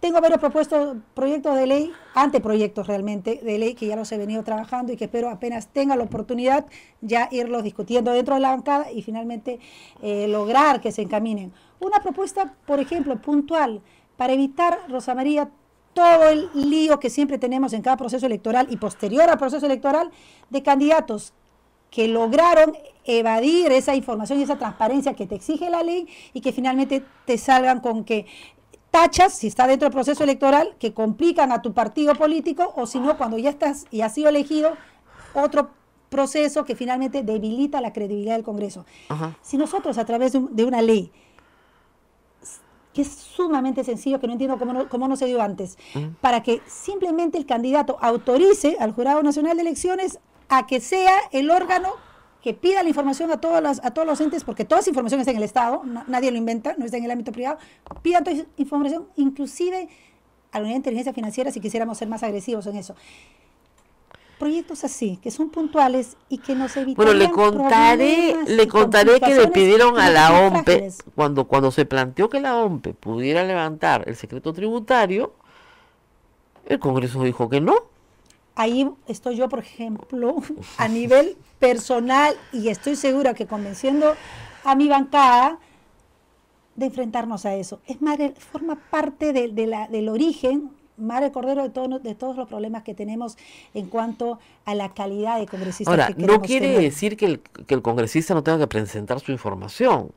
S3: tengo varios propuestos, proyectos de ley, anteproyectos realmente de ley que ya los he venido trabajando y que espero apenas tenga la oportunidad ya irlos discutiendo dentro de la bancada y finalmente eh, lograr que se encaminen. Una propuesta, por ejemplo, puntual para evitar, Rosa María, todo el lío que siempre tenemos en cada proceso electoral y posterior al proceso electoral de candidatos que lograron evadir esa información y esa transparencia que te exige la ley y que finalmente te salgan con que tachas, si está dentro del proceso electoral, que complican a tu partido político, o si no, cuando ya estás y has sido elegido, otro proceso que finalmente debilita la credibilidad del Congreso. Si nosotros a través de, una ley, que es sumamente sencillo, que no entiendo cómo no, cómo no se dio antes, para que simplemente el candidato autorice al Jurado Nacional de Elecciones a que sea el órgano que pida la información a, todas las, a todos los entes, porque toda esa información está en el Estado, nadie lo inventa, no está en el ámbito privado, pida toda esa información, inclusive a la Unidad de Inteligencia Financiera si quisiéramos ser más agresivos en eso. Proyectos así, que son puntuales y que nos evitan. Bueno, le contaré, le contaré que le pidieron a la OMPE,
S2: cuando, cuando se planteó que la OMPE pudiera levantar el secreto tributario, el Congreso dijo que no
S3: ahí estoy yo, por ejemplo, a nivel personal y estoy segura que convenciendo a mi bancada de enfrentarnos a eso. Es madre, forma parte de, la, del origen, Mare Cordero, de, todos los problemas que tenemos en cuanto a la calidad de congresistas. Ahora, no quiere decir
S2: que el, congresista no tenga que presentar su información.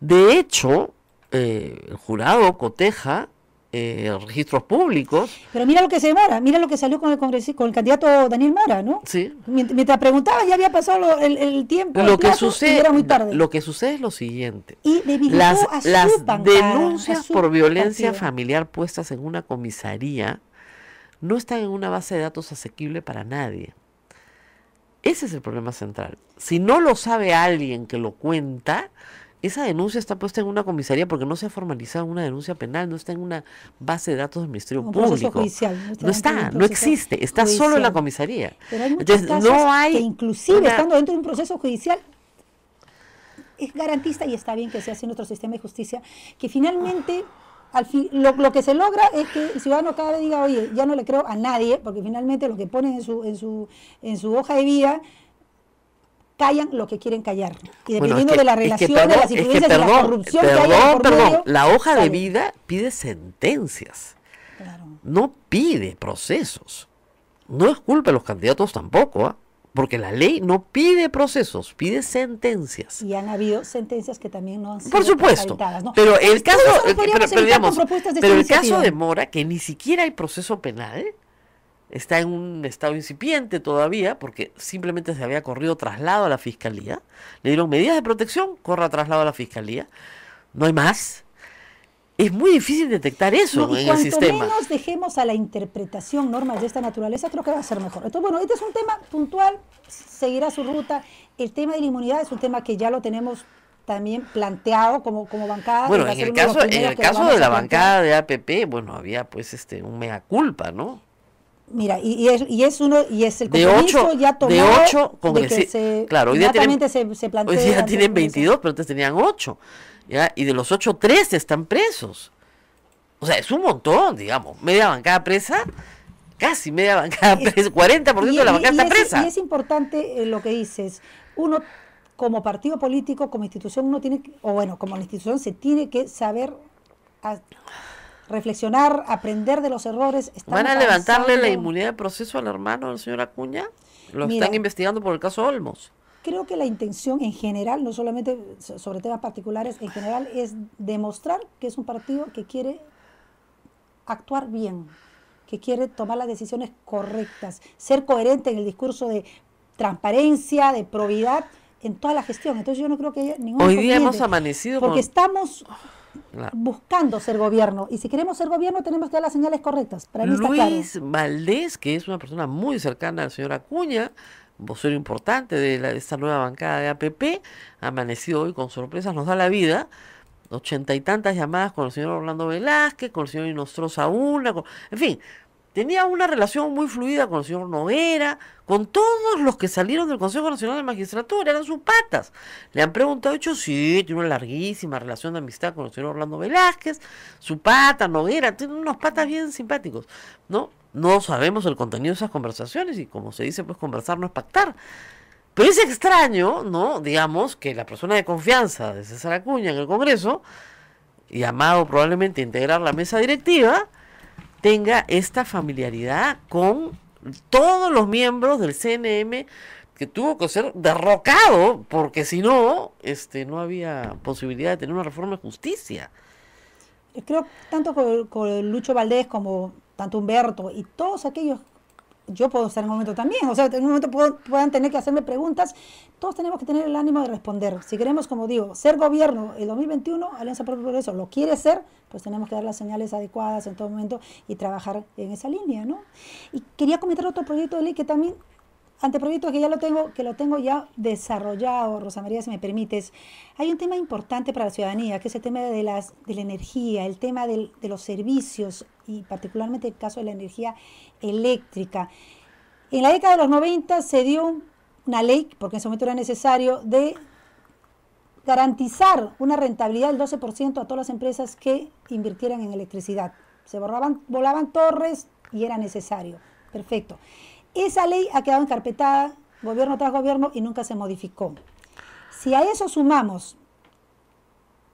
S2: De hecho, eh, el jurado coteja eh, registros públicos.
S3: Pero mira lo que se demora, mira lo que salió con el con el candidato Daniel Mara, ¿no? Sí. Mientras preguntaba ya había pasado el, tiempo. Lo que sucede, era muy
S2: tarde. lo que sucede es lo siguiente. las, denuncias por violencia familiar puestas en una comisaría no están en una base de datos asequible para nadie. Ese es el problema central. Si no lo sabe alguien que lo cuenta, esa denuncia está puesta en una comisaría porque no se ha formalizado una denuncia penal, no está en una base de datos del Ministerio Público. Judicial, no está, no, existe, está solo en la comisaría. Pero hay Entonces, no hay que inclusive estando
S3: dentro de un proceso judicial es garantista y está bien que se hace en otro sistema de justicia, que finalmente al lo, que se logra es que el ciudadano cada vez diga, oye, ya no le creo a nadie, porque finalmente lo que ponen en su, en su, en su hoja de vida callan lo que quieren callar. Y dependiendo de la relación, de las influencias de la corrupción perdón, que por perdón, medio, la hoja de vida
S2: pide sentencias, claro. no pide procesos. No es culpa de los candidatos tampoco, ¿ah? porque la ley no pide procesos, pide sentencias. Y han habido sentencias
S3: que también no han sido Por supuesto. Pero el caso, eh, pero, pero el caso de
S2: Mora, que ni siquiera hay proceso penal, está en un estado incipiente todavía, porque simplemente se había corrido traslado a la fiscalía. Le dieron medidas de protección, corra traslado a la fiscalía. No hay más. Es muy difícil detectar eso en cuanto sistema. menos
S3: dejemos a la interpretación normas de esta naturaleza, creo que va a ser mejor. Entonces, bueno, este es un tema puntual, seguirá su ruta. El tema de la inmunidad es un tema que ya lo tenemos también planteado como, como bancada. Bueno, en el, caso, en el caso de la bancada
S2: de APP, bueno, había pues este un mea culpa, ¿no?
S3: Mira, y, es, y, es, uno y es el compromiso ya tomado de ocho congresistas. claro, hoy día tienen, hoy
S2: tienen 22, pero antes tenían 8. Y de los 8, 3 están presos. O sea, es un montón, digamos. Media bancada presa, casi media bancada presa, 40% de la bancada está presa. Y es
S3: importante eh, lo que dices. Uno, como partido político, como institución, uno tiene, que, o bueno, como la institución se tiene que saber reflexionar, aprender de los errores. ¿Van a levantarle la inmunidad
S2: de proceso al hermano del señor Acuña? Lo están investigando por el caso Olmos.
S3: Creo que la intención en general, no solamente sobre temas particulares, en general es demostrar que es un partido que quiere actuar bien, que quiere tomar las decisiones correctas, ser coherente en el discurso de transparencia, de probidad en toda la gestión. Entonces yo no creo que haya ningún... Hoy día hemos
S2: amanecido. Porque
S3: estamos buscando ser gobierno. Y si queremos ser gobierno, tenemos que dar las señales correctas. Para Luis
S2: Valdés, que es una persona muy cercana al señor Acuña, vocero importante de, la, de esta nueva bancada de APP, amanecido hoy con sorpresas, nos da la vida. Ochenta y tantas llamadas con el señor Orlando Velázquez, con el señor Inostrosa Una, en fin, tenía una relación muy fluida con el señor Noguera, con todos los que salieron del Consejo Nacional de Magistratura, eran sus patas. Le han preguntado, hecho, sí, tiene una larguísima relación de amistad con el señor Orlando Velázquez, su pata, Noguera, tiene unos patas bien simpáticos, ¿no? No sabemos el contenido de esas conversaciones y como se dice, pues conversar no es pactar. Pero es extraño, ¿no? Digamos, que la persona de confianza de César Acuña en el Congreso, llamado probablemente a integrar la mesa directiva, tenga esta familiaridad con todos los miembros del CNM que tuvo que ser derrocado porque si no, este, no había posibilidad de tener una reforma de justicia.
S3: Creo tanto con Lucho Valdés como tanto Humberto y todos aquellos yo puedo estar en un momento también, o sea, en un momento puedan tener que hacerme preguntas, todos tenemos que tener el ánimo de responder. Si queremos, como digo, ser gobierno en 2021, Alianza por Progreso lo quiere ser, pues tenemos que dar las señales adecuadas en todo momento y trabajar en esa línea, ¿no? Y quería comentar otro proyecto de ley que también anteproyecto que ya lo tengo, que lo tengo ya desarrollado, Rosa María, si me permites, hay un tema importante para la ciudadanía, que es el tema de, las, de la energía, el tema de los servicios y particularmente el caso de la energía eléctrica. En la década de los 90 se dio una ley, porque en su momento era necesario, de garantizar una rentabilidad del 12% a todas las empresas que invirtieran en electricidad. Se borraban, volaban torres y era necesario. Perfecto. Esa ley ha quedado encarpetada gobierno tras gobierno y nunca se modificó. Si a eso sumamos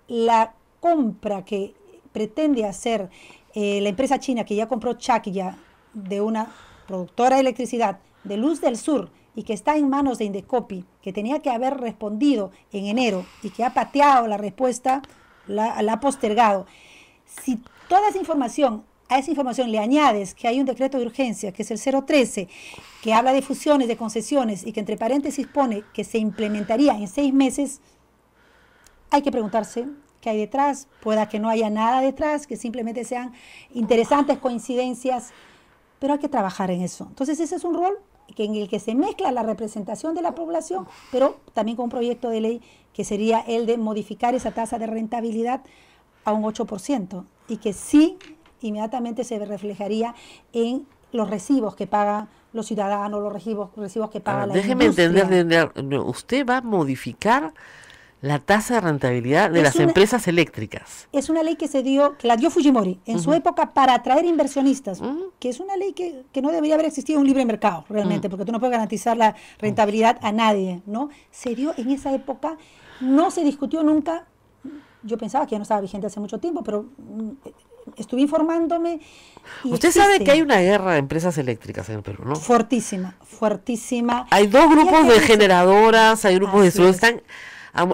S3: la compra que pretende hacer eh, la empresa china que ya compró Chaquilla de una productora de electricidad de Luz del Sur y que está en manos de Indecopi, que tenía que haber respondido en enero y que ha pateado la respuesta, la ha postergado. Si toda esa información esa información le añades que hay un decreto de urgencia, que es el 013, que habla de fusiones, de concesiones y que entre paréntesis pone que se implementaría en seis meses, hay que preguntarse qué hay detrás. Pueda que no haya nada detrás, que simplemente sean interesantes coincidencias, pero hay que trabajar en eso. Entonces ese es un rol que en el que se mezcla la representación de la población, pero también con un proyecto de ley que sería el de modificar esa tasa de rentabilidad a un 8% y que sí inmediatamente se reflejaría en los recibos que pagan los ciudadanos, los recibos, recibos que pagan ah, la déjeme entender,
S2: usted va a modificar la tasa de rentabilidad de las empresas eléctricas.
S3: Es una ley que se dio, que la dio Fujimori en su época para atraer inversionistas, que es una ley que, no debería haber existido un libre mercado realmente, mm. porque tú no puedes garantizar la rentabilidad a nadie, ¿no? Se dio en esa época, no se discutió nunca yo pensaba que ya no estaba vigente hace mucho tiempo, pero mm, estuve informándome. Usted sabe que hay una
S2: guerra de empresas eléctricas en el Perú, ¿no? Fuertísima,
S3: fuertísima.
S2: Hay dos grupos de generadoras, hay grupos de están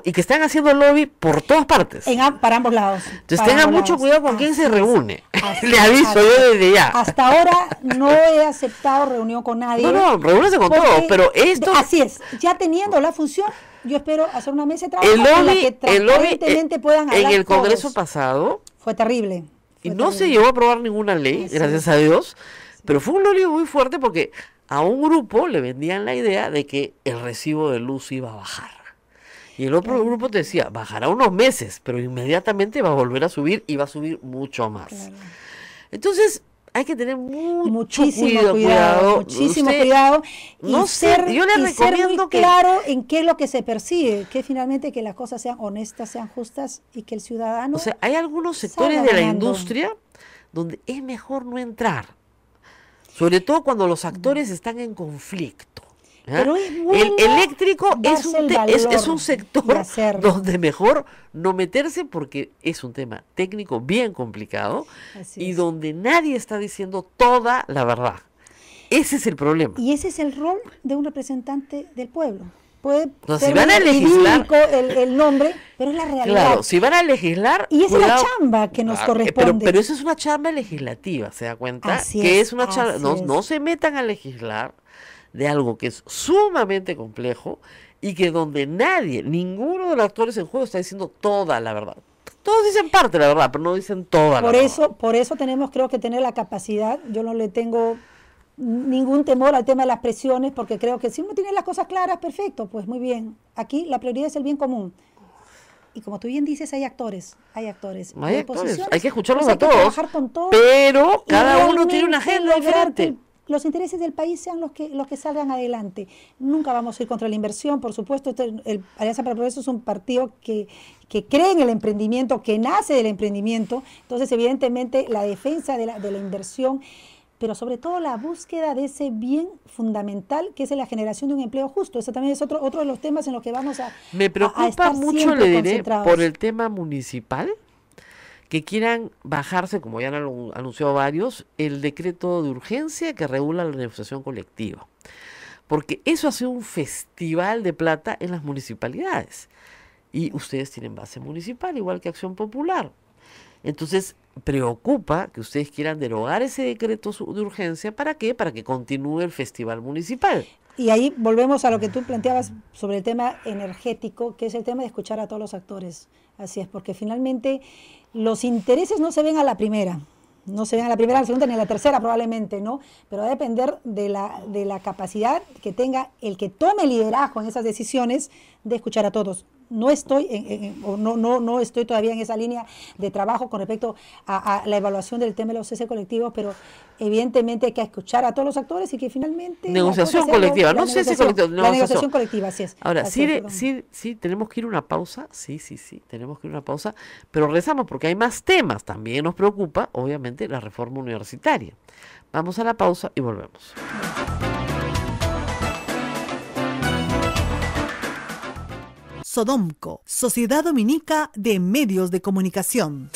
S2: y que están haciendo lobby por todas partes. En, para ambos lados. Entonces tengan mucho cuidado con quién se reúne. Le aviso yo desde ya. Hasta
S3: ahora no he aceptado reunión con nadie. No, no, reúnense con todos, pero esto... Así es, ya teniendo la función, yo espero hacer una mesa de trabajo en la que el eh, puedan En el Congreso
S2: pasado... Fue terrible. Y no se llevó a aprobar ninguna ley, gracias a Dios, pero fue un lío muy fuerte porque a un grupo le vendían la idea de que el recibo de luz iba a bajar. Y el otro grupo te decía, bajará unos meses, pero inmediatamente va a volver a subir y va a subir mucho más. Entonces, hay que tener mucho muchísimo cuidado, muchísimo cuidado y no ser, muy claro
S3: en qué es lo que se percibe, que finalmente que las cosas sean honestas, sean justas y que el ciudadano. O sea,
S2: hay algunos sectores de la industria donde es mejor no entrar, sobre todo cuando los actores están en conflicto.
S1: ¿Ah? el eléctrico
S2: es un, es, un, sector donde mejor no meterse porque es un tema técnico bien complicado y donde nadie está diciendo toda la verdad. Ese es el problema. Y ese es el rol de un
S3: representante del pueblo. Puede si van a legislar, el, nombre, pero es la realidad. Claro, si
S2: van a legislar. Y es la chamba que nos ah, corresponde. Pero, eso es una chamba legislativa, ¿se da cuenta? que es, una No, no se metan a legislar de algo que es sumamente complejo y que donde nadie, ninguno de los actores en juego está diciendo toda la verdad. Todos dicen parte de la verdad, pero no dicen toda por la eso,
S3: verdad. Por eso tenemos, creo que tener la capacidad, yo no le tengo ningún temor al tema de las presiones, porque creo que si uno tiene las cosas claras, perfecto, pues muy bien. Aquí la prioridad es el bien común. Y como tú bien dices, hay actores, hay actores. Hay, hay que escucharlos pues a todos, todos. Pero cada uno tiene una agenda diferente los intereses del país sean los que, los que salgan adelante. Nunca vamos a ir contra la inversión, por supuesto, el, Alianza para el Progreso es un partido que, cree en el emprendimiento, que nace del emprendimiento, entonces evidentemente la defensa de la, de la inversión pero sobre todo la búsqueda de ese bien fundamental que es la generación de un empleo justo. Eso también es otro, otro de los temas en los que vamos a...
S2: Me preocupa estar mucho, por el tema municipal, que quieran bajarse, como ya han anunciado varios, el decreto de urgencia que regula la negociación colectiva. Porque eso ha sido un festival de plata en las municipalidades. Y ustedes tienen base municipal, igual que Acción Popular. Entonces, preocupa que ustedes quieran derogar ese decreto de urgencia. ¿Para qué? Para que continúe el festival municipal. Y ahí
S3: volvemos a lo que tú planteabas sobre el tema energético, que es el tema de escuchar a todos los actores. Así es, porque finalmente los intereses no se ven a la primera, no se ven a la primera, a la segunda ni a la tercera probablemente, ¿no? Pero va a depender de la, de la capacidad que tenga el que tome liderazgo en esas decisiones de escuchar a todos no estoy, en, no, no, no estoy todavía en esa línea de trabajo con respecto a, la evaluación del tema de los cese colectivos, pero evidentemente hay que escuchar a todos los actores y que finalmente... Negociación colectiva, no cese colectivo. la negociación colectiva, así es. Ahora, sí,
S2: sí, sí, tenemos que ir a una pausa, sí, sí, sí, tenemos que ir a una pausa, pero rezamos porque hay más temas, también nos preocupa, obviamente, la reforma universitaria. Vamos a la pausa y volvemos. Sodomco, Sociedad Dominica de Medios de Comunicación.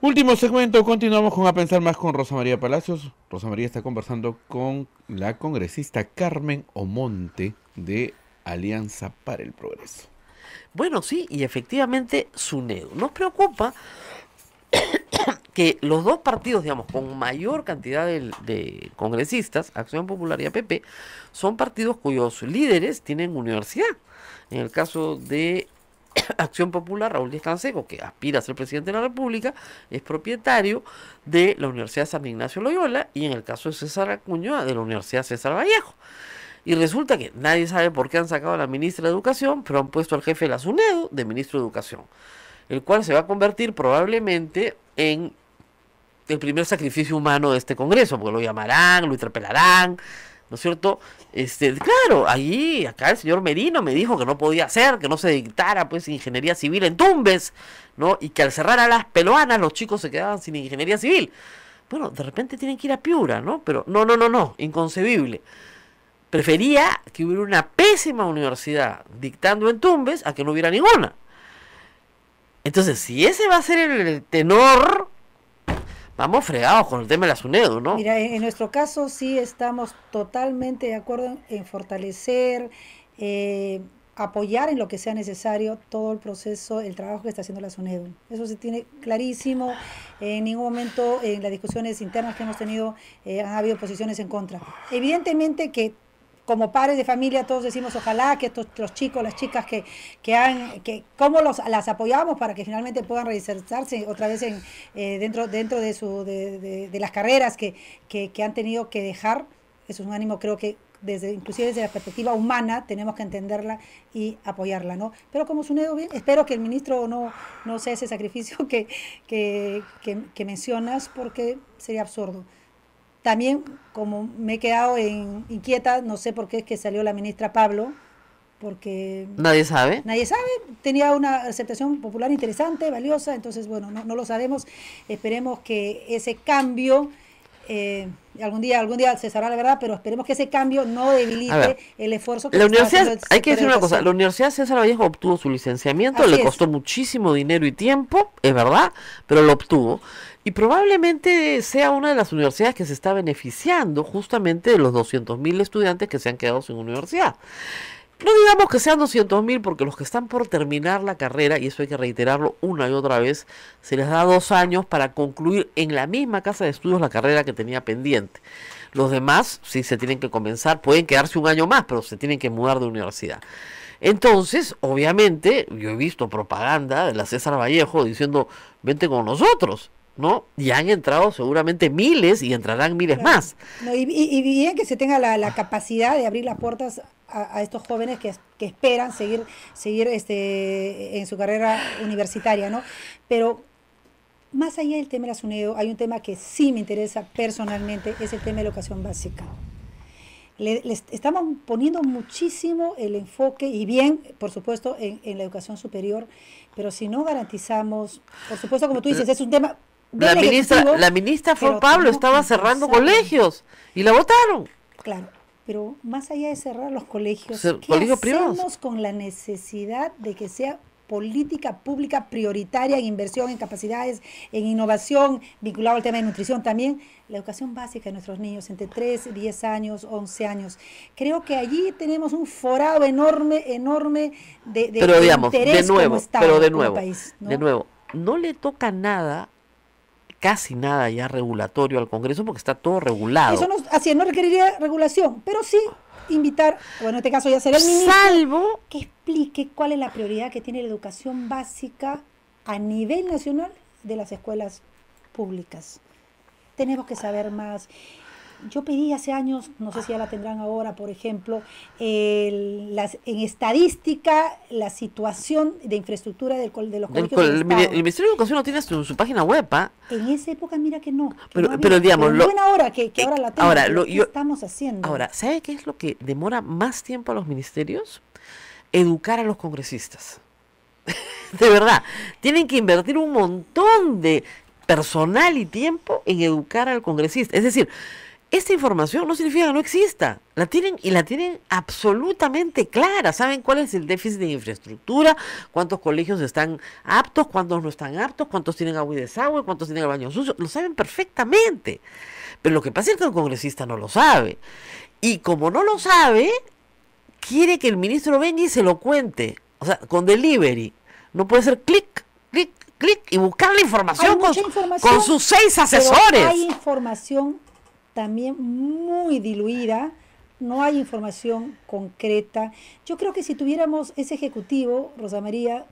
S1: Último segmento, continuamos con A Pensar Más con Rosa María Palacios. Rosa María está conversando con la congresista Carmen Omonte de
S2: Alianza para el Progreso. Bueno, sí, y efectivamente SUNEDU. Nos preocupa que los dos partidos, digamos, con mayor cantidad de congresistas, Acción Popular y APP, son partidos cuyos líderes tienen universidad. En el caso de Acción Popular, Raúl Díaz Canseco, que aspira a ser presidente de la República, es propietario de la Universidad San Ignacio Loyola y en el caso de César Acuña, de la Universidad César Vallejo. Y resulta que nadie sabe por qué han sacado a la ministra de Educación, pero han puesto al jefe de la de ministro de Educación, el cual se va a convertir probablemente en el primer sacrificio humano de este Congreso, porque lo llamarán, lo interpelarán, ¿no es cierto? Este, claro, ahí, acá el señor Merino me dijo que no podía hacer, que no se dictara pues ingeniería civil en Tumbes, ¿no? Y que al cerrar a las peruanas los chicos se quedaban sin ingeniería civil. Bueno, de repente tienen que ir a Piura, ¿no? Pero no, no, no, no, inconcebible. Prefería que hubiera una pésima universidad dictando en Tumbes a que no hubiera ninguna. Entonces, si ese va a ser el tenor vamos fregados con el tema de la SUNEDU, ¿no? Mira,
S3: en, nuestro caso sí estamos totalmente de acuerdo en, fortalecer, eh, apoyar en lo que sea necesario todo el proceso, el trabajo que está haciendo la SUNEDU. Eso se tiene clarísimo. En ningún momento en las discusiones internas que hemos tenido eh, han habido posiciones en contra. Evidentemente que como padres de familia todos decimos ojalá que estos chicos, las chicas que, que han, que cómo los, las apoyamos para que finalmente puedan reinsertarse otra vez en, eh, dentro, dentro de, su, de, las carreras que, han tenido que dejar. Eso es un ánimo creo que desde, inclusive desde la perspectiva humana tenemos que entenderla y apoyarla, ¿no? Pero como su bien, espero que el ministro no, no sea ese sacrificio que mencionas porque sería absurdo. También, como me he quedado en, inquieta, no sé por qué es que salió la ministra Pablo, porque... Nadie sabe. Nadie sabe. Tenía una aceptación popular interesante, valiosa, entonces, bueno, no, lo sabemos. Esperemos que ese cambio... Eh, algún día, algún día se sabrá la verdad, pero esperemos que ese cambio no debilite el esfuerzo que la universidad, Hay que decir una cosa, la
S2: Universidad César Vallejo obtuvo su licenciamiento, le costó muchísimo dinero y tiempo, es verdad, pero lo obtuvo. Y probablemente sea una de las universidades que se está beneficiando justamente de los 200.000 estudiantes que se han quedado sin universidad. No digamos que sean 200.000 porque los que están por terminar la carrera, y eso hay que reiterarlo una y otra vez, se les da dos años para concluir en la misma casa de estudios la carrera que tenía pendiente. Los demás, si se tienen que comenzar, pueden quedarse un año más, pero se tienen que mudar de universidad. Entonces, obviamente, yo he visto propaganda de la César Vallejo diciendo, vente con nosotros, ¿no? Y han entrado seguramente miles y entrarán miles más.
S3: y, bien que se tenga la capacidad de abrir las puertas a, estos jóvenes que, esperan seguir, seguir este, en su carrera universitaria, ¿no? Pero más allá del tema de las unidades, hay un tema que sí me interesa personalmente, es el tema de la educación básica. Le, estamos poniendo muchísimo el enfoque, y bien, por supuesto, en, la educación superior, pero si no garantizamos, por supuesto, como tú dices, es un tema... La ministra, la ministra Juan Pablo estaba cerrando colegios
S2: y la votaron.
S3: Claro, pero más allá de cerrar los colegios, ¿qué con la necesidad de que sea política pública prioritaria en inversión, en capacidades, en innovación, vinculado al tema de nutrición también, la educación básica de nuestros niños entre 3, 10 años, 11 años. Creo que allí tenemos un forado enorme, enorme de, interés de nuevo, como Estado, pero de nuevo, país, de nuevo,
S2: no le toca nada casi nada ya regulatorio al Congreso porque está todo regulado. Eso no,
S3: así no requeriría regulación, pero sí invitar, bueno, en este caso ya sería el ministro, Salvo... que explique cuál es la prioridad que tiene la educación básica a nivel nacional de las escuelas públicas. Tenemos que saber más. Yo pedí hace años, no sé si ya la tendrán ahora, por ejemplo, las, en estadística la situación de infraestructura del, de los colegios. El, el, Ministerio
S2: de Educación no tiene su, su página web. ¿ah?
S3: En esa época, mira que no. pero, pero digamos. lo, que,
S2: estamos haciendo? Ahora, ¿sabe qué es lo que demora más tiempo a los ministerios? Educar a los congresistas. de verdad, tienen que invertir un montón de personal y tiempo en educar al congresista. Es decir, esta información no significa que no exista. La tienen y la tienen absolutamente clara. Saben cuál es el déficit de infraestructura, cuántos colegios están aptos, cuántos no están aptos, cuántos tienen agua y desagüe, cuántos tienen el baño sucio. Lo saben perfectamente. Pero lo que pasa es que el congresista no lo sabe. Y como no lo sabe, quiere que el ministro venga y se lo cuente. O sea, con delivery. No puede ser clic, clic, clic y buscar la información, con, sus seis asesores. hay
S3: información también muy diluida, no hay información concreta. Yo creo que si tuviéramos ese ejecutivo, Rosa María,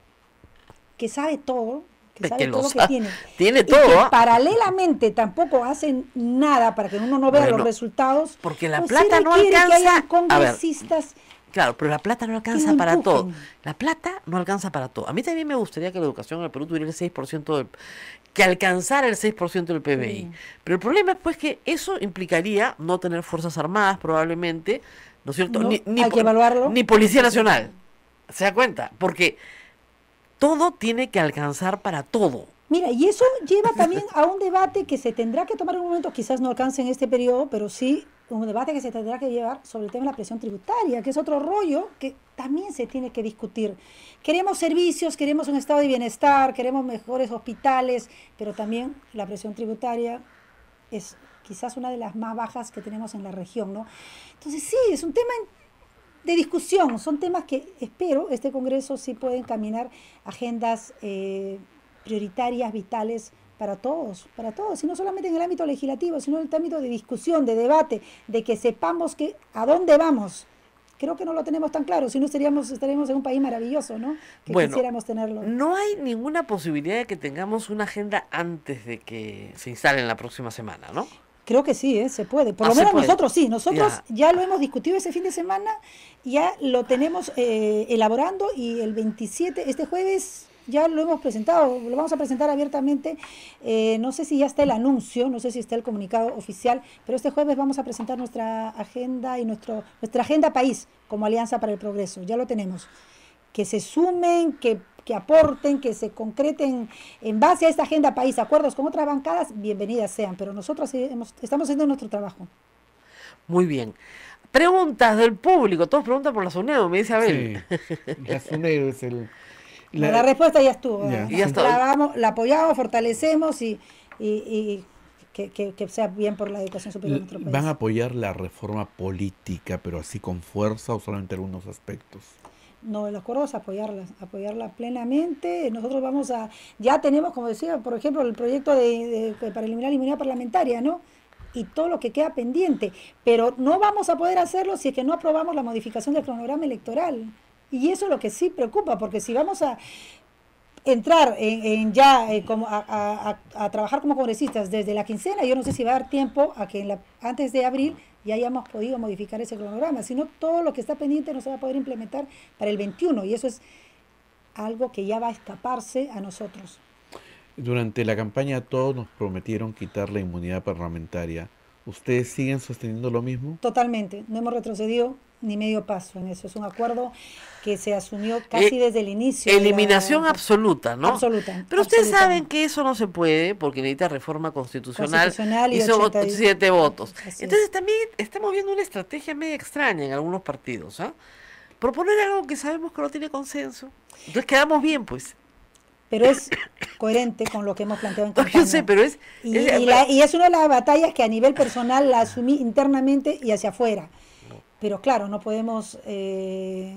S3: que sabe todo, que sabe todo lo que tiene. Tiene todo. Que ¿ah? paralelamente tampoco hacen nada para que uno no vea los resultados.
S2: Porque la pues, plata no alcanza.
S3: congresistas.
S2: claro, pero la plata no alcanza para todo. La plata no alcanza para todo. A mí también me gustaría que la educación en el Perú tuviera el 6% del, que alcanzara el 6% del PBI. Pero el problema es pues, que eso implicaría no tener fuerzas armadas probablemente, ¿no es cierto? ni, ni Policía Nacional. ¿Se da cuenta? Porque todo tiene que alcanzar para todo.
S3: Mira, y eso lleva también a un debate que se tendrá que tomar en un momento, quizás no alcance en este periodo, pero sí un debate que se tendrá que llevar sobre el tema de la presión tributaria, que es otro rollo que también se tiene que discutir. Queremos servicios, queremos un estado de bienestar, queremos mejores hospitales, pero también la presión tributaria es quizás una de las más bajas que tenemos en la región, ¿no? Entonces sí, es un tema de discusión, son temas que espero este Congreso sí pueda encaminar agendas eh, prioritarias, vitales para todos, para todos, y no solamente en el ámbito legislativo, sino en el ámbito de discusión, de debate, de que sepamos que a dónde vamos. Creo que no lo tenemos tan claro, si no estaríamos en un país maravilloso, ¿no? Que bueno, quisiéramos tenerlo. No
S2: hay ninguna posibilidad de que tengamos una agenda antes de que se instale en la próxima semana, ¿no? Creo que sí, ¿eh? se
S3: puede. Por ah, lo menos nosotros sí. Nosotros ya. lo hemos discutido ese fin de semana, ya lo tenemos eh, elaborando y el 27, este jueves, ya lo hemos presentado, lo vamos a presentar abiertamente. Eh, no sé si ya está el anuncio, no sé si está el comunicado oficial, pero este jueves vamos a presentar nuestra agenda y nuestro, nuestra agenda país como Alianza para el Progreso. Ya lo tenemos. Que se sumen, que, aporten, que se concreten en base a esta agenda país, acuerdos con otras bancadas, bienvenidas sean, pero nosotros estamos haciendo nuestro trabajo.
S2: Muy bien. Preguntas del público, todos preguntan por la SUNEDO, me dice Abel. Sí, la SUNEDO es el la,
S3: respuesta ya estuvo. La, vamos, la, apoyamos, fortalecemos y, que, sea bien por la educación superior de nuestro país. ¿Van a
S1: apoyar la reforma política, pero así con fuerza o solamente algunos aspectos?
S3: No, el acuerdo es apoyarla, apoyarla plenamente. Nosotros vamos a, ya tenemos, como decía, por ejemplo, el proyecto para eliminar la inmunidad parlamentaria, ¿no? y todo lo que queda pendiente. Pero no vamos a poder hacerlo si es que no aprobamos la modificación del cronograma electoral. Y eso es lo que sí preocupa, porque si vamos a entrar en, ya eh, como a, trabajar como congresistas desde la quincena, yo no sé si va a dar tiempo a que la, antes de abril ya hayamos podido modificar ese cronograma, sino todo lo que está pendiente no se va a poder implementar para el 21 y eso es algo que ya va a escaparse a nosotros.
S1: Durante la campaña todos nos prometieron quitar la inmunidad parlamentaria. ¿Ustedes
S2: siguen sosteniendo lo mismo?
S3: Totalmente, no hemos retrocedido ni medio paso en eso. Es un acuerdo que se asumió eh, casi desde
S2: el inicio. Eliminación absoluta, ¿no? Absoluta. Pero ustedes saben que eso no se puede porque necesita reforma constitucional, y, son 87 votos. Entonces también estamos viendo una estrategia medio extraña en algunos partidos. ¿ah? Proponer algo que sabemos que no tiene consenso. Entonces quedamos bien, pues pero es coherente
S3: con lo que hemos planteado en
S2: campaña. Yo sé, pero es... y es
S3: una de las batallas que a nivel personal la asumí internamente y hacia afuera. Pero claro, no podemos... Eh,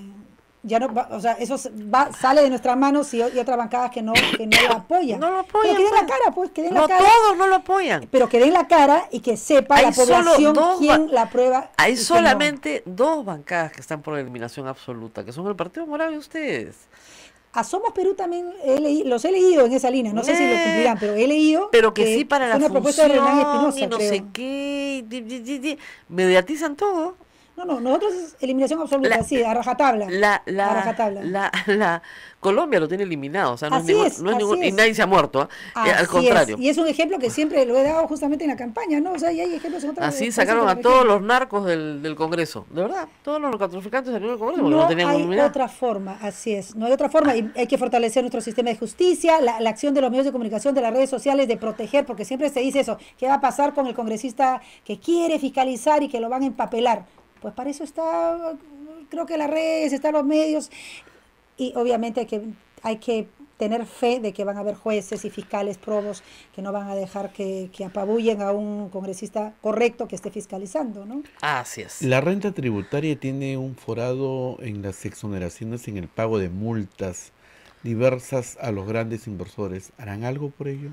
S3: ya no, o sea, eso sale de nuestras manos y, y otras bancadas que no, que no apoyan. No lo apoyan. que den la pues. cara, pues, que den la cara. todos
S2: no lo apoyan. Pero que den la cara y que sepa hay la población quién la
S3: prueba. Hay solamente
S2: dos bancadas que están por eliminación absoluta, que son el Partido Morado y ustedes. A Somos Perú también he leído los he leído en esa línea, no
S3: sé si lo cumplirán, eh, pero he leído. Pero que, sí para la una propuesta de y no sé qué,
S2: mediatizan todo. No, no, nosotros es eliminación absoluta, sí, a rajatabla. La, la, la, Colombia lo tiene eliminado, o sea, no es, ningún, y nadie se ha muerto, ¿ah? eh, al contrario. Y
S3: es un ejemplo que siempre lo he dado justamente en la campaña, ¿no? O sea, y hay ejemplos en Así sacaron a todos los
S2: narcos del, Congreso, de verdad, todos los narcotraficantes del Congreso no, hay otra
S3: forma, así es, no hay otra forma, y hay que fortalecer nuestro sistema de justicia, la, la acción de los medios de comunicación, de las redes sociales, de proteger, porque siempre se dice eso, ¿qué va a pasar con el congresista que quiere fiscalizar y que lo van a empapelar? Pues para eso está, creo que las redes, están los medios y obviamente hay que, hay que tener fe de que van a haber jueces y fiscales probos que no van a dejar que, que apabullen a un congresista correcto que esté fiscalizando, ¿no?
S2: Así
S1: es. La renta tributaria tiene un forado en las exoneraciones en el pago de multas diversas a los grandes inversores. ¿Harán algo por ello?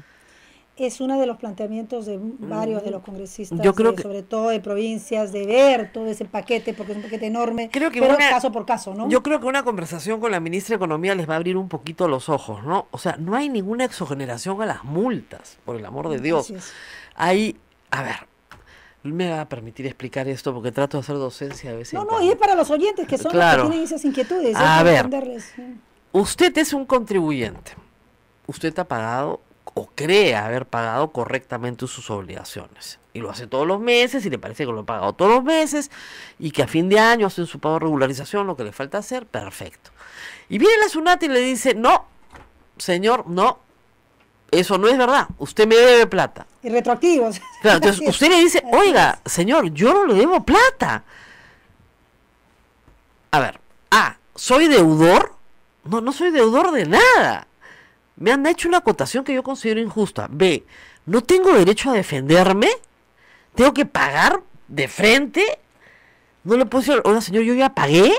S3: es uno de los planteamientos de varios de los mm. congresistas, sobre todo de provincias, de ver todo ese paquete, porque es un paquete enorme, creo que pero caso por caso, ¿no? Yo
S2: creo que una conversación con la ministra de Economía les va a abrir un poquito los ojos, ¿no? O sea, no hay ninguna exogeneración a las multas, por el amor de mm, Dios. Hay, a ver, me va a permitir explicar esto porque trato de hacer docencia a veces. No, no,
S3: y es para los oyentes que son los que tienen esas inquietudes.
S2: ¿eh? A ver, usted es un contribuyente. Usted ha pagado o cree haber pagado correctamente sus obligaciones. Y lo hace todos los meses y le parece que lo ha pagado todos los meses y que a fin de año hacen su pago de regularización, lo que le falta hacer, perfecto. Y viene la Sunat y le dice, no, señor, no, eso no es verdad, usted me debe plata. Y retroactivos. entonces usted le dice, oiga, señor, yo no le debo plata. A ver, ah, ¿soy deudor? No, no soy deudor de nada me han hecho una acotación que yo considero injusta. B, no tengo derecho a defenderme. Tengo que pagar de frente. No le puedo decir, hola señor, yo ya pagué.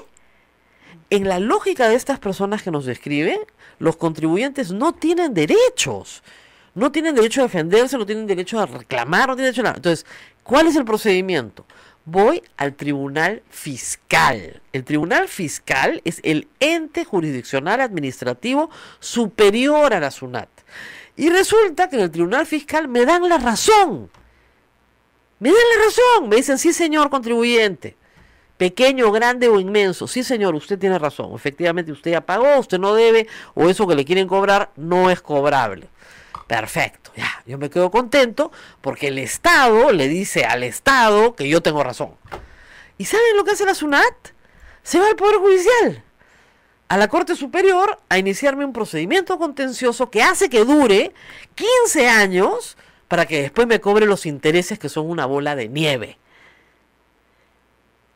S2: En la lógica de estas personas que nos describen, los contribuyentes no tienen derechos. No tienen derecho a defenderse, no tienen derecho a reclamar, no tienen derecho a nada. Entonces, ¿cuál es el procedimiento? voy al tribunal fiscal. El tribunal fiscal es el ente jurisdiccional administrativo superior a la SUNAT. Y resulta que en el tribunal fiscal me dan la razón. Me dan la razón. Me dicen, sí señor contribuyente. Pequeño, grande o inmenso. Sí señor, usted tiene razón. Efectivamente usted ya pagó, usted no debe o eso que le quieren cobrar no es cobrable. Perfecto, ya, yo me quedo contento porque el Estado le dice al Estado que yo tengo razón. ¿Y saben lo que hace la SUNAT? Se va al Poder Judicial, a la Corte Superior, a iniciarme un procedimiento contencioso que hace que dure 15 años para que después me cobre los intereses que son una bola de nieve.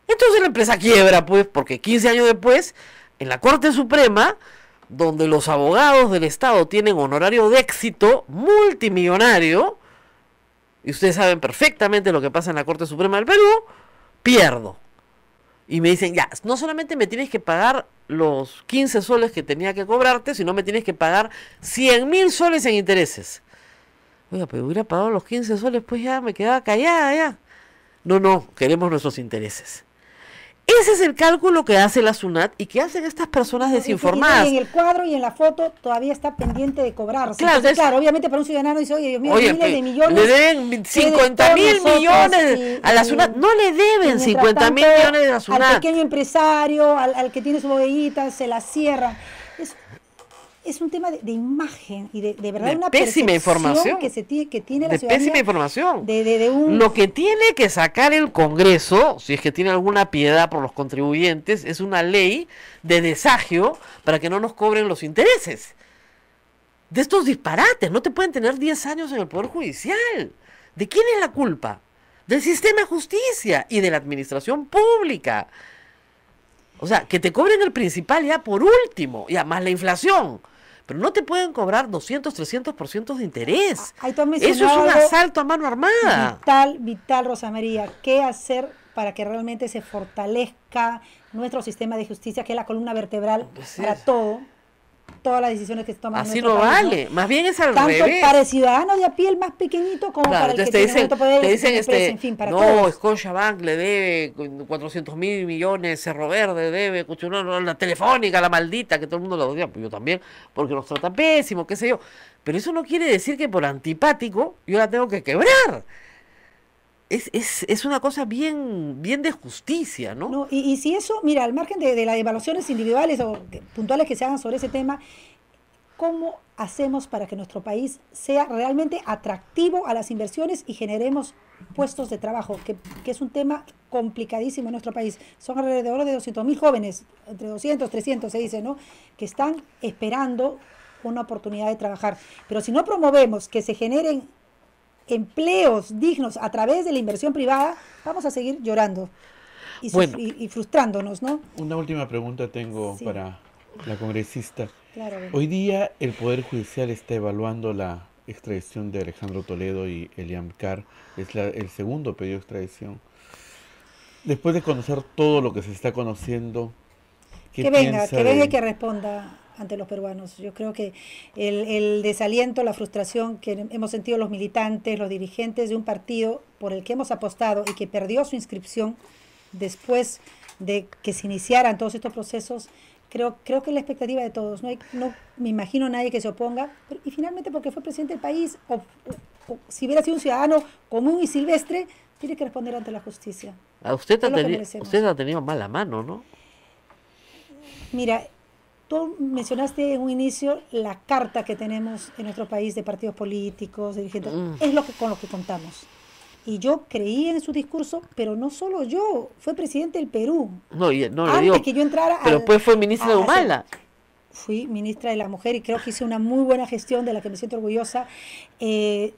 S2: Entonces la empresa quiebra, pues, porque 15 años después, en la Corte Suprema, donde los abogados del Estado tienen honorario de éxito multimillonario, y ustedes saben perfectamente lo que pasa en la Corte Suprema del Perú, pierdo. Y me dicen, ya, no solamente me tienes que pagar los 15 soles que tenía que cobrarte, sino me tienes que pagar 100 mil soles en intereses. Oiga, pero hubiera pagado los 15 soles, pues ya me quedaba callada, ya. No, no, queremos nuestros intereses. Ese es el cálculo que hace la SUNAT y que hacen estas personas desinformadas. Y, en el
S3: cuadro y en la foto todavía está pendiente de cobrarse. Claro, obviamente para un ciudadano dice, oye, Dios mío, miles de pues, millones. Le deben 50 mil millones a la SUNAT. No le deben 50 mil millones a la SUNAT. Al pequeño empresario, al, que tiene su bodeguita, se la cierra es un tema de, imagen y de, verdad una pésima información que se tiene que tiene la de pésima información
S2: lo que tiene que sacar el Congreso si es que tiene alguna piedad por los contribuyentes es una ley de desagio para que no nos cobren los intereses de estos disparates no te pueden tener 10 años en el poder judicial de quién es la culpa del sistema de justicia y de la administración pública o sea, que te cobren el principal ya por último, ya más la inflación pero no te pueden cobrar 200, 300% de interés. Ah, Eso es un asalto
S3: a mano armada. Vital, vital, Rosa María. ¿Qué hacer para que realmente se fortalezca nuestro sistema de justicia, que es la columna vertebral para todo? todas las decisiones que se toman. Así este no vale, más bien
S2: es al revés. Tanto
S3: para el ciudadano de a pie, más pequeñito, como para el que te tiene dicen, poder, te dicen este, en No,
S2: Scotiabank le debe 400 mil millones, Cerro Verde debe, la telefónica, la maldita, que todo el mundo la odia, pues yo también, porque nos trata pésimo, qué sé yo. Pero eso no quiere decir que por antipático yo la tengo que quebrar es, es, es, una cosa bien, bien de justicia, ¿no? y, si eso, mira, al margen de, las evaluaciones individuales
S3: o puntuales que se hagan sobre ese tema, ¿cómo hacemos para que nuestro país sea realmente atractivo a las inversiones y generemos puestos de trabajo, que, que es un tema complicadísimo en nuestro país. Son alrededor de 200.000 jóvenes, entre 200, 300 se dice, ¿no? Que están esperando una oportunidad de trabajar. Pero si no promovemos que se generen empleos dignos a través de la inversión privada, vamos a seguir llorando
S1: y,
S3: frustrándonos, ¿no?
S1: Una última pregunta tengo para la congresista. Hoy día el Poder Judicial está evaluando la extradición de Alejandro Toledo y Eliam Carr. Es el segundo pedido de extradición. Después de conocer todo lo que se está conociendo, que venga, que venga y
S3: que responda ante los peruanos. Yo creo que el, desaliento, la frustración que hemos sentido los militantes, los dirigentes de un partido por el que hemos apostado y que perdió su inscripción después de que se iniciaran todos estos procesos, creo, creo que es la expectativa de todos. No, hay, no me imagino nadie que se oponga. y finalmente porque fue presidente del país, o, si hubiera sido un ciudadano común y silvestre, tiene que responder ante la justicia. A usted, ha usted
S2: ha tenido mala mano, ¿no?
S3: Mira, mencionaste en un inicio la carta que tenemos en nuestro país de partidos políticos, mm. Es lo que, con lo que contamos. Y yo creí en su discurso, pero no solo yo, fue presidente del Perú.
S2: No, no antes que yo
S3: entrara. Pero después
S2: fue ministra de ah, Humala.
S3: Fui ministra de la Mujer y creo que hice una muy buena gestión de la que me siento orgullosa. Eh,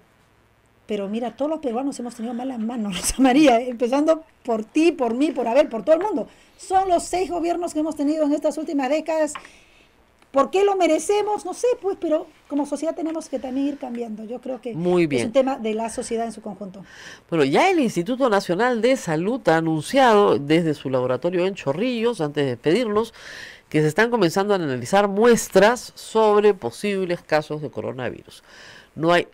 S3: pero mira, todos los peruanos hemos tenido malas manos, María, empezando por ti, por mí, por Abel, por todo el mundo. Son los seis gobiernos que hemos tenido en estas últimas décadas ¿Por qué lo merecemos? No sé, pues, pero como sociedad tenemos que también ir cambiando. Yo creo que es un tema de la sociedad en su conjunto.
S2: Bueno, ya el Instituto Nacional de Salud ha anunciado desde su laboratorio en Chorrillos, antes de despedirnos, que se están comenzando a analizar muestras sobre posibles casos de coronavirus. No hay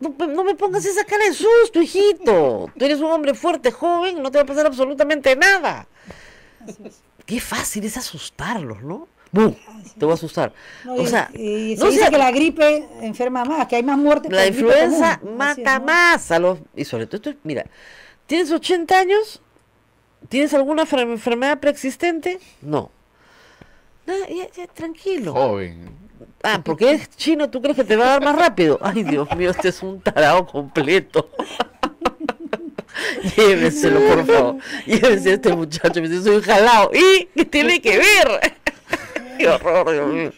S2: no, me pongas esa cara de susto, hijito. Tú eres un hombre fuerte, joven, no te va a pasar absolutamente nada. Qué fácil es asustarlos, ¿no? Te voy a asustar. o dice que la
S3: gripe enferma más, que hay más
S2: muertes. La influenza mata más a los... Y sobre todo, mira, ¿tienes 80 años? ¿Tienes alguna enfermedad preexistente? No. tranquilo. Joven. Ah, porque es chino, ¿tú crees que te va a dar más rápido? Ay, Dios mío, este es un tarado completo. Lléveselo, por favor. Llévese a este muchacho. Me dice, soy jalado. ¿Y qué tiene que ver? ¡Qué horror, Dios mío!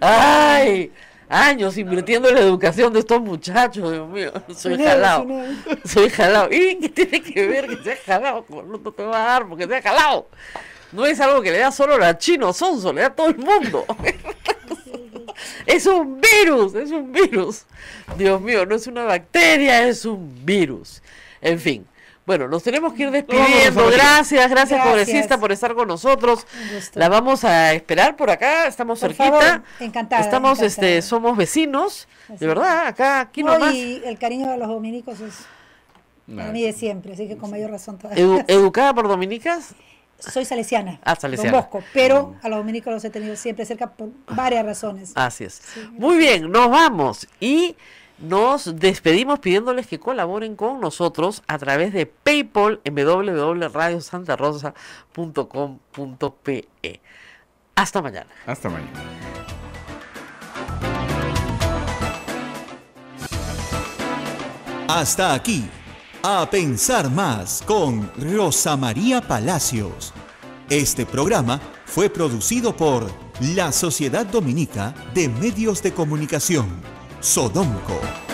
S2: ¡Ay! Años invirtiendo en la educación de estos muchachos, Dios mío. Soy jalado. Soy jalado. ¿Y qué tiene que ver que sea jalado? No te va a dar porque ha jalado. No es algo que le da solo a Chino Sonso, le da a todo el mundo. Es un virus, es un virus. Dios mío, no es una bacteria, es un virus. En fin, bueno, nos tenemos que ir despidiendo. Gracias, gracias, gracias, por estar con nosotros. La vamos a esperar por acá, estamos cerquita.
S3: Encantada. Estamos, este,
S2: somos vecinos, de verdad, acá, aquí no, nomás. Y el cariño
S3: de los dominicos es a mí de siempre, así que con mayor razón todavía.
S2: ¿Educada por dominicas? Soy salesiana, ah, salesiana. Bosco,
S3: pero mm. a los dominicos los he tenido siempre cerca por varias razones.
S2: Así es. Muy bien, nos vamos y... Nos despedimos pidiéndoles que colaboren con nosotros a través de PayPal en www.radiosantarosa.com.pe. Hasta mañana.
S1: Hasta mañana. Hasta aquí, a pensar más con Rosa María Palacios. Este programa fue producido por la Sociedad Dominica de Medios de Comunicación. Sodomco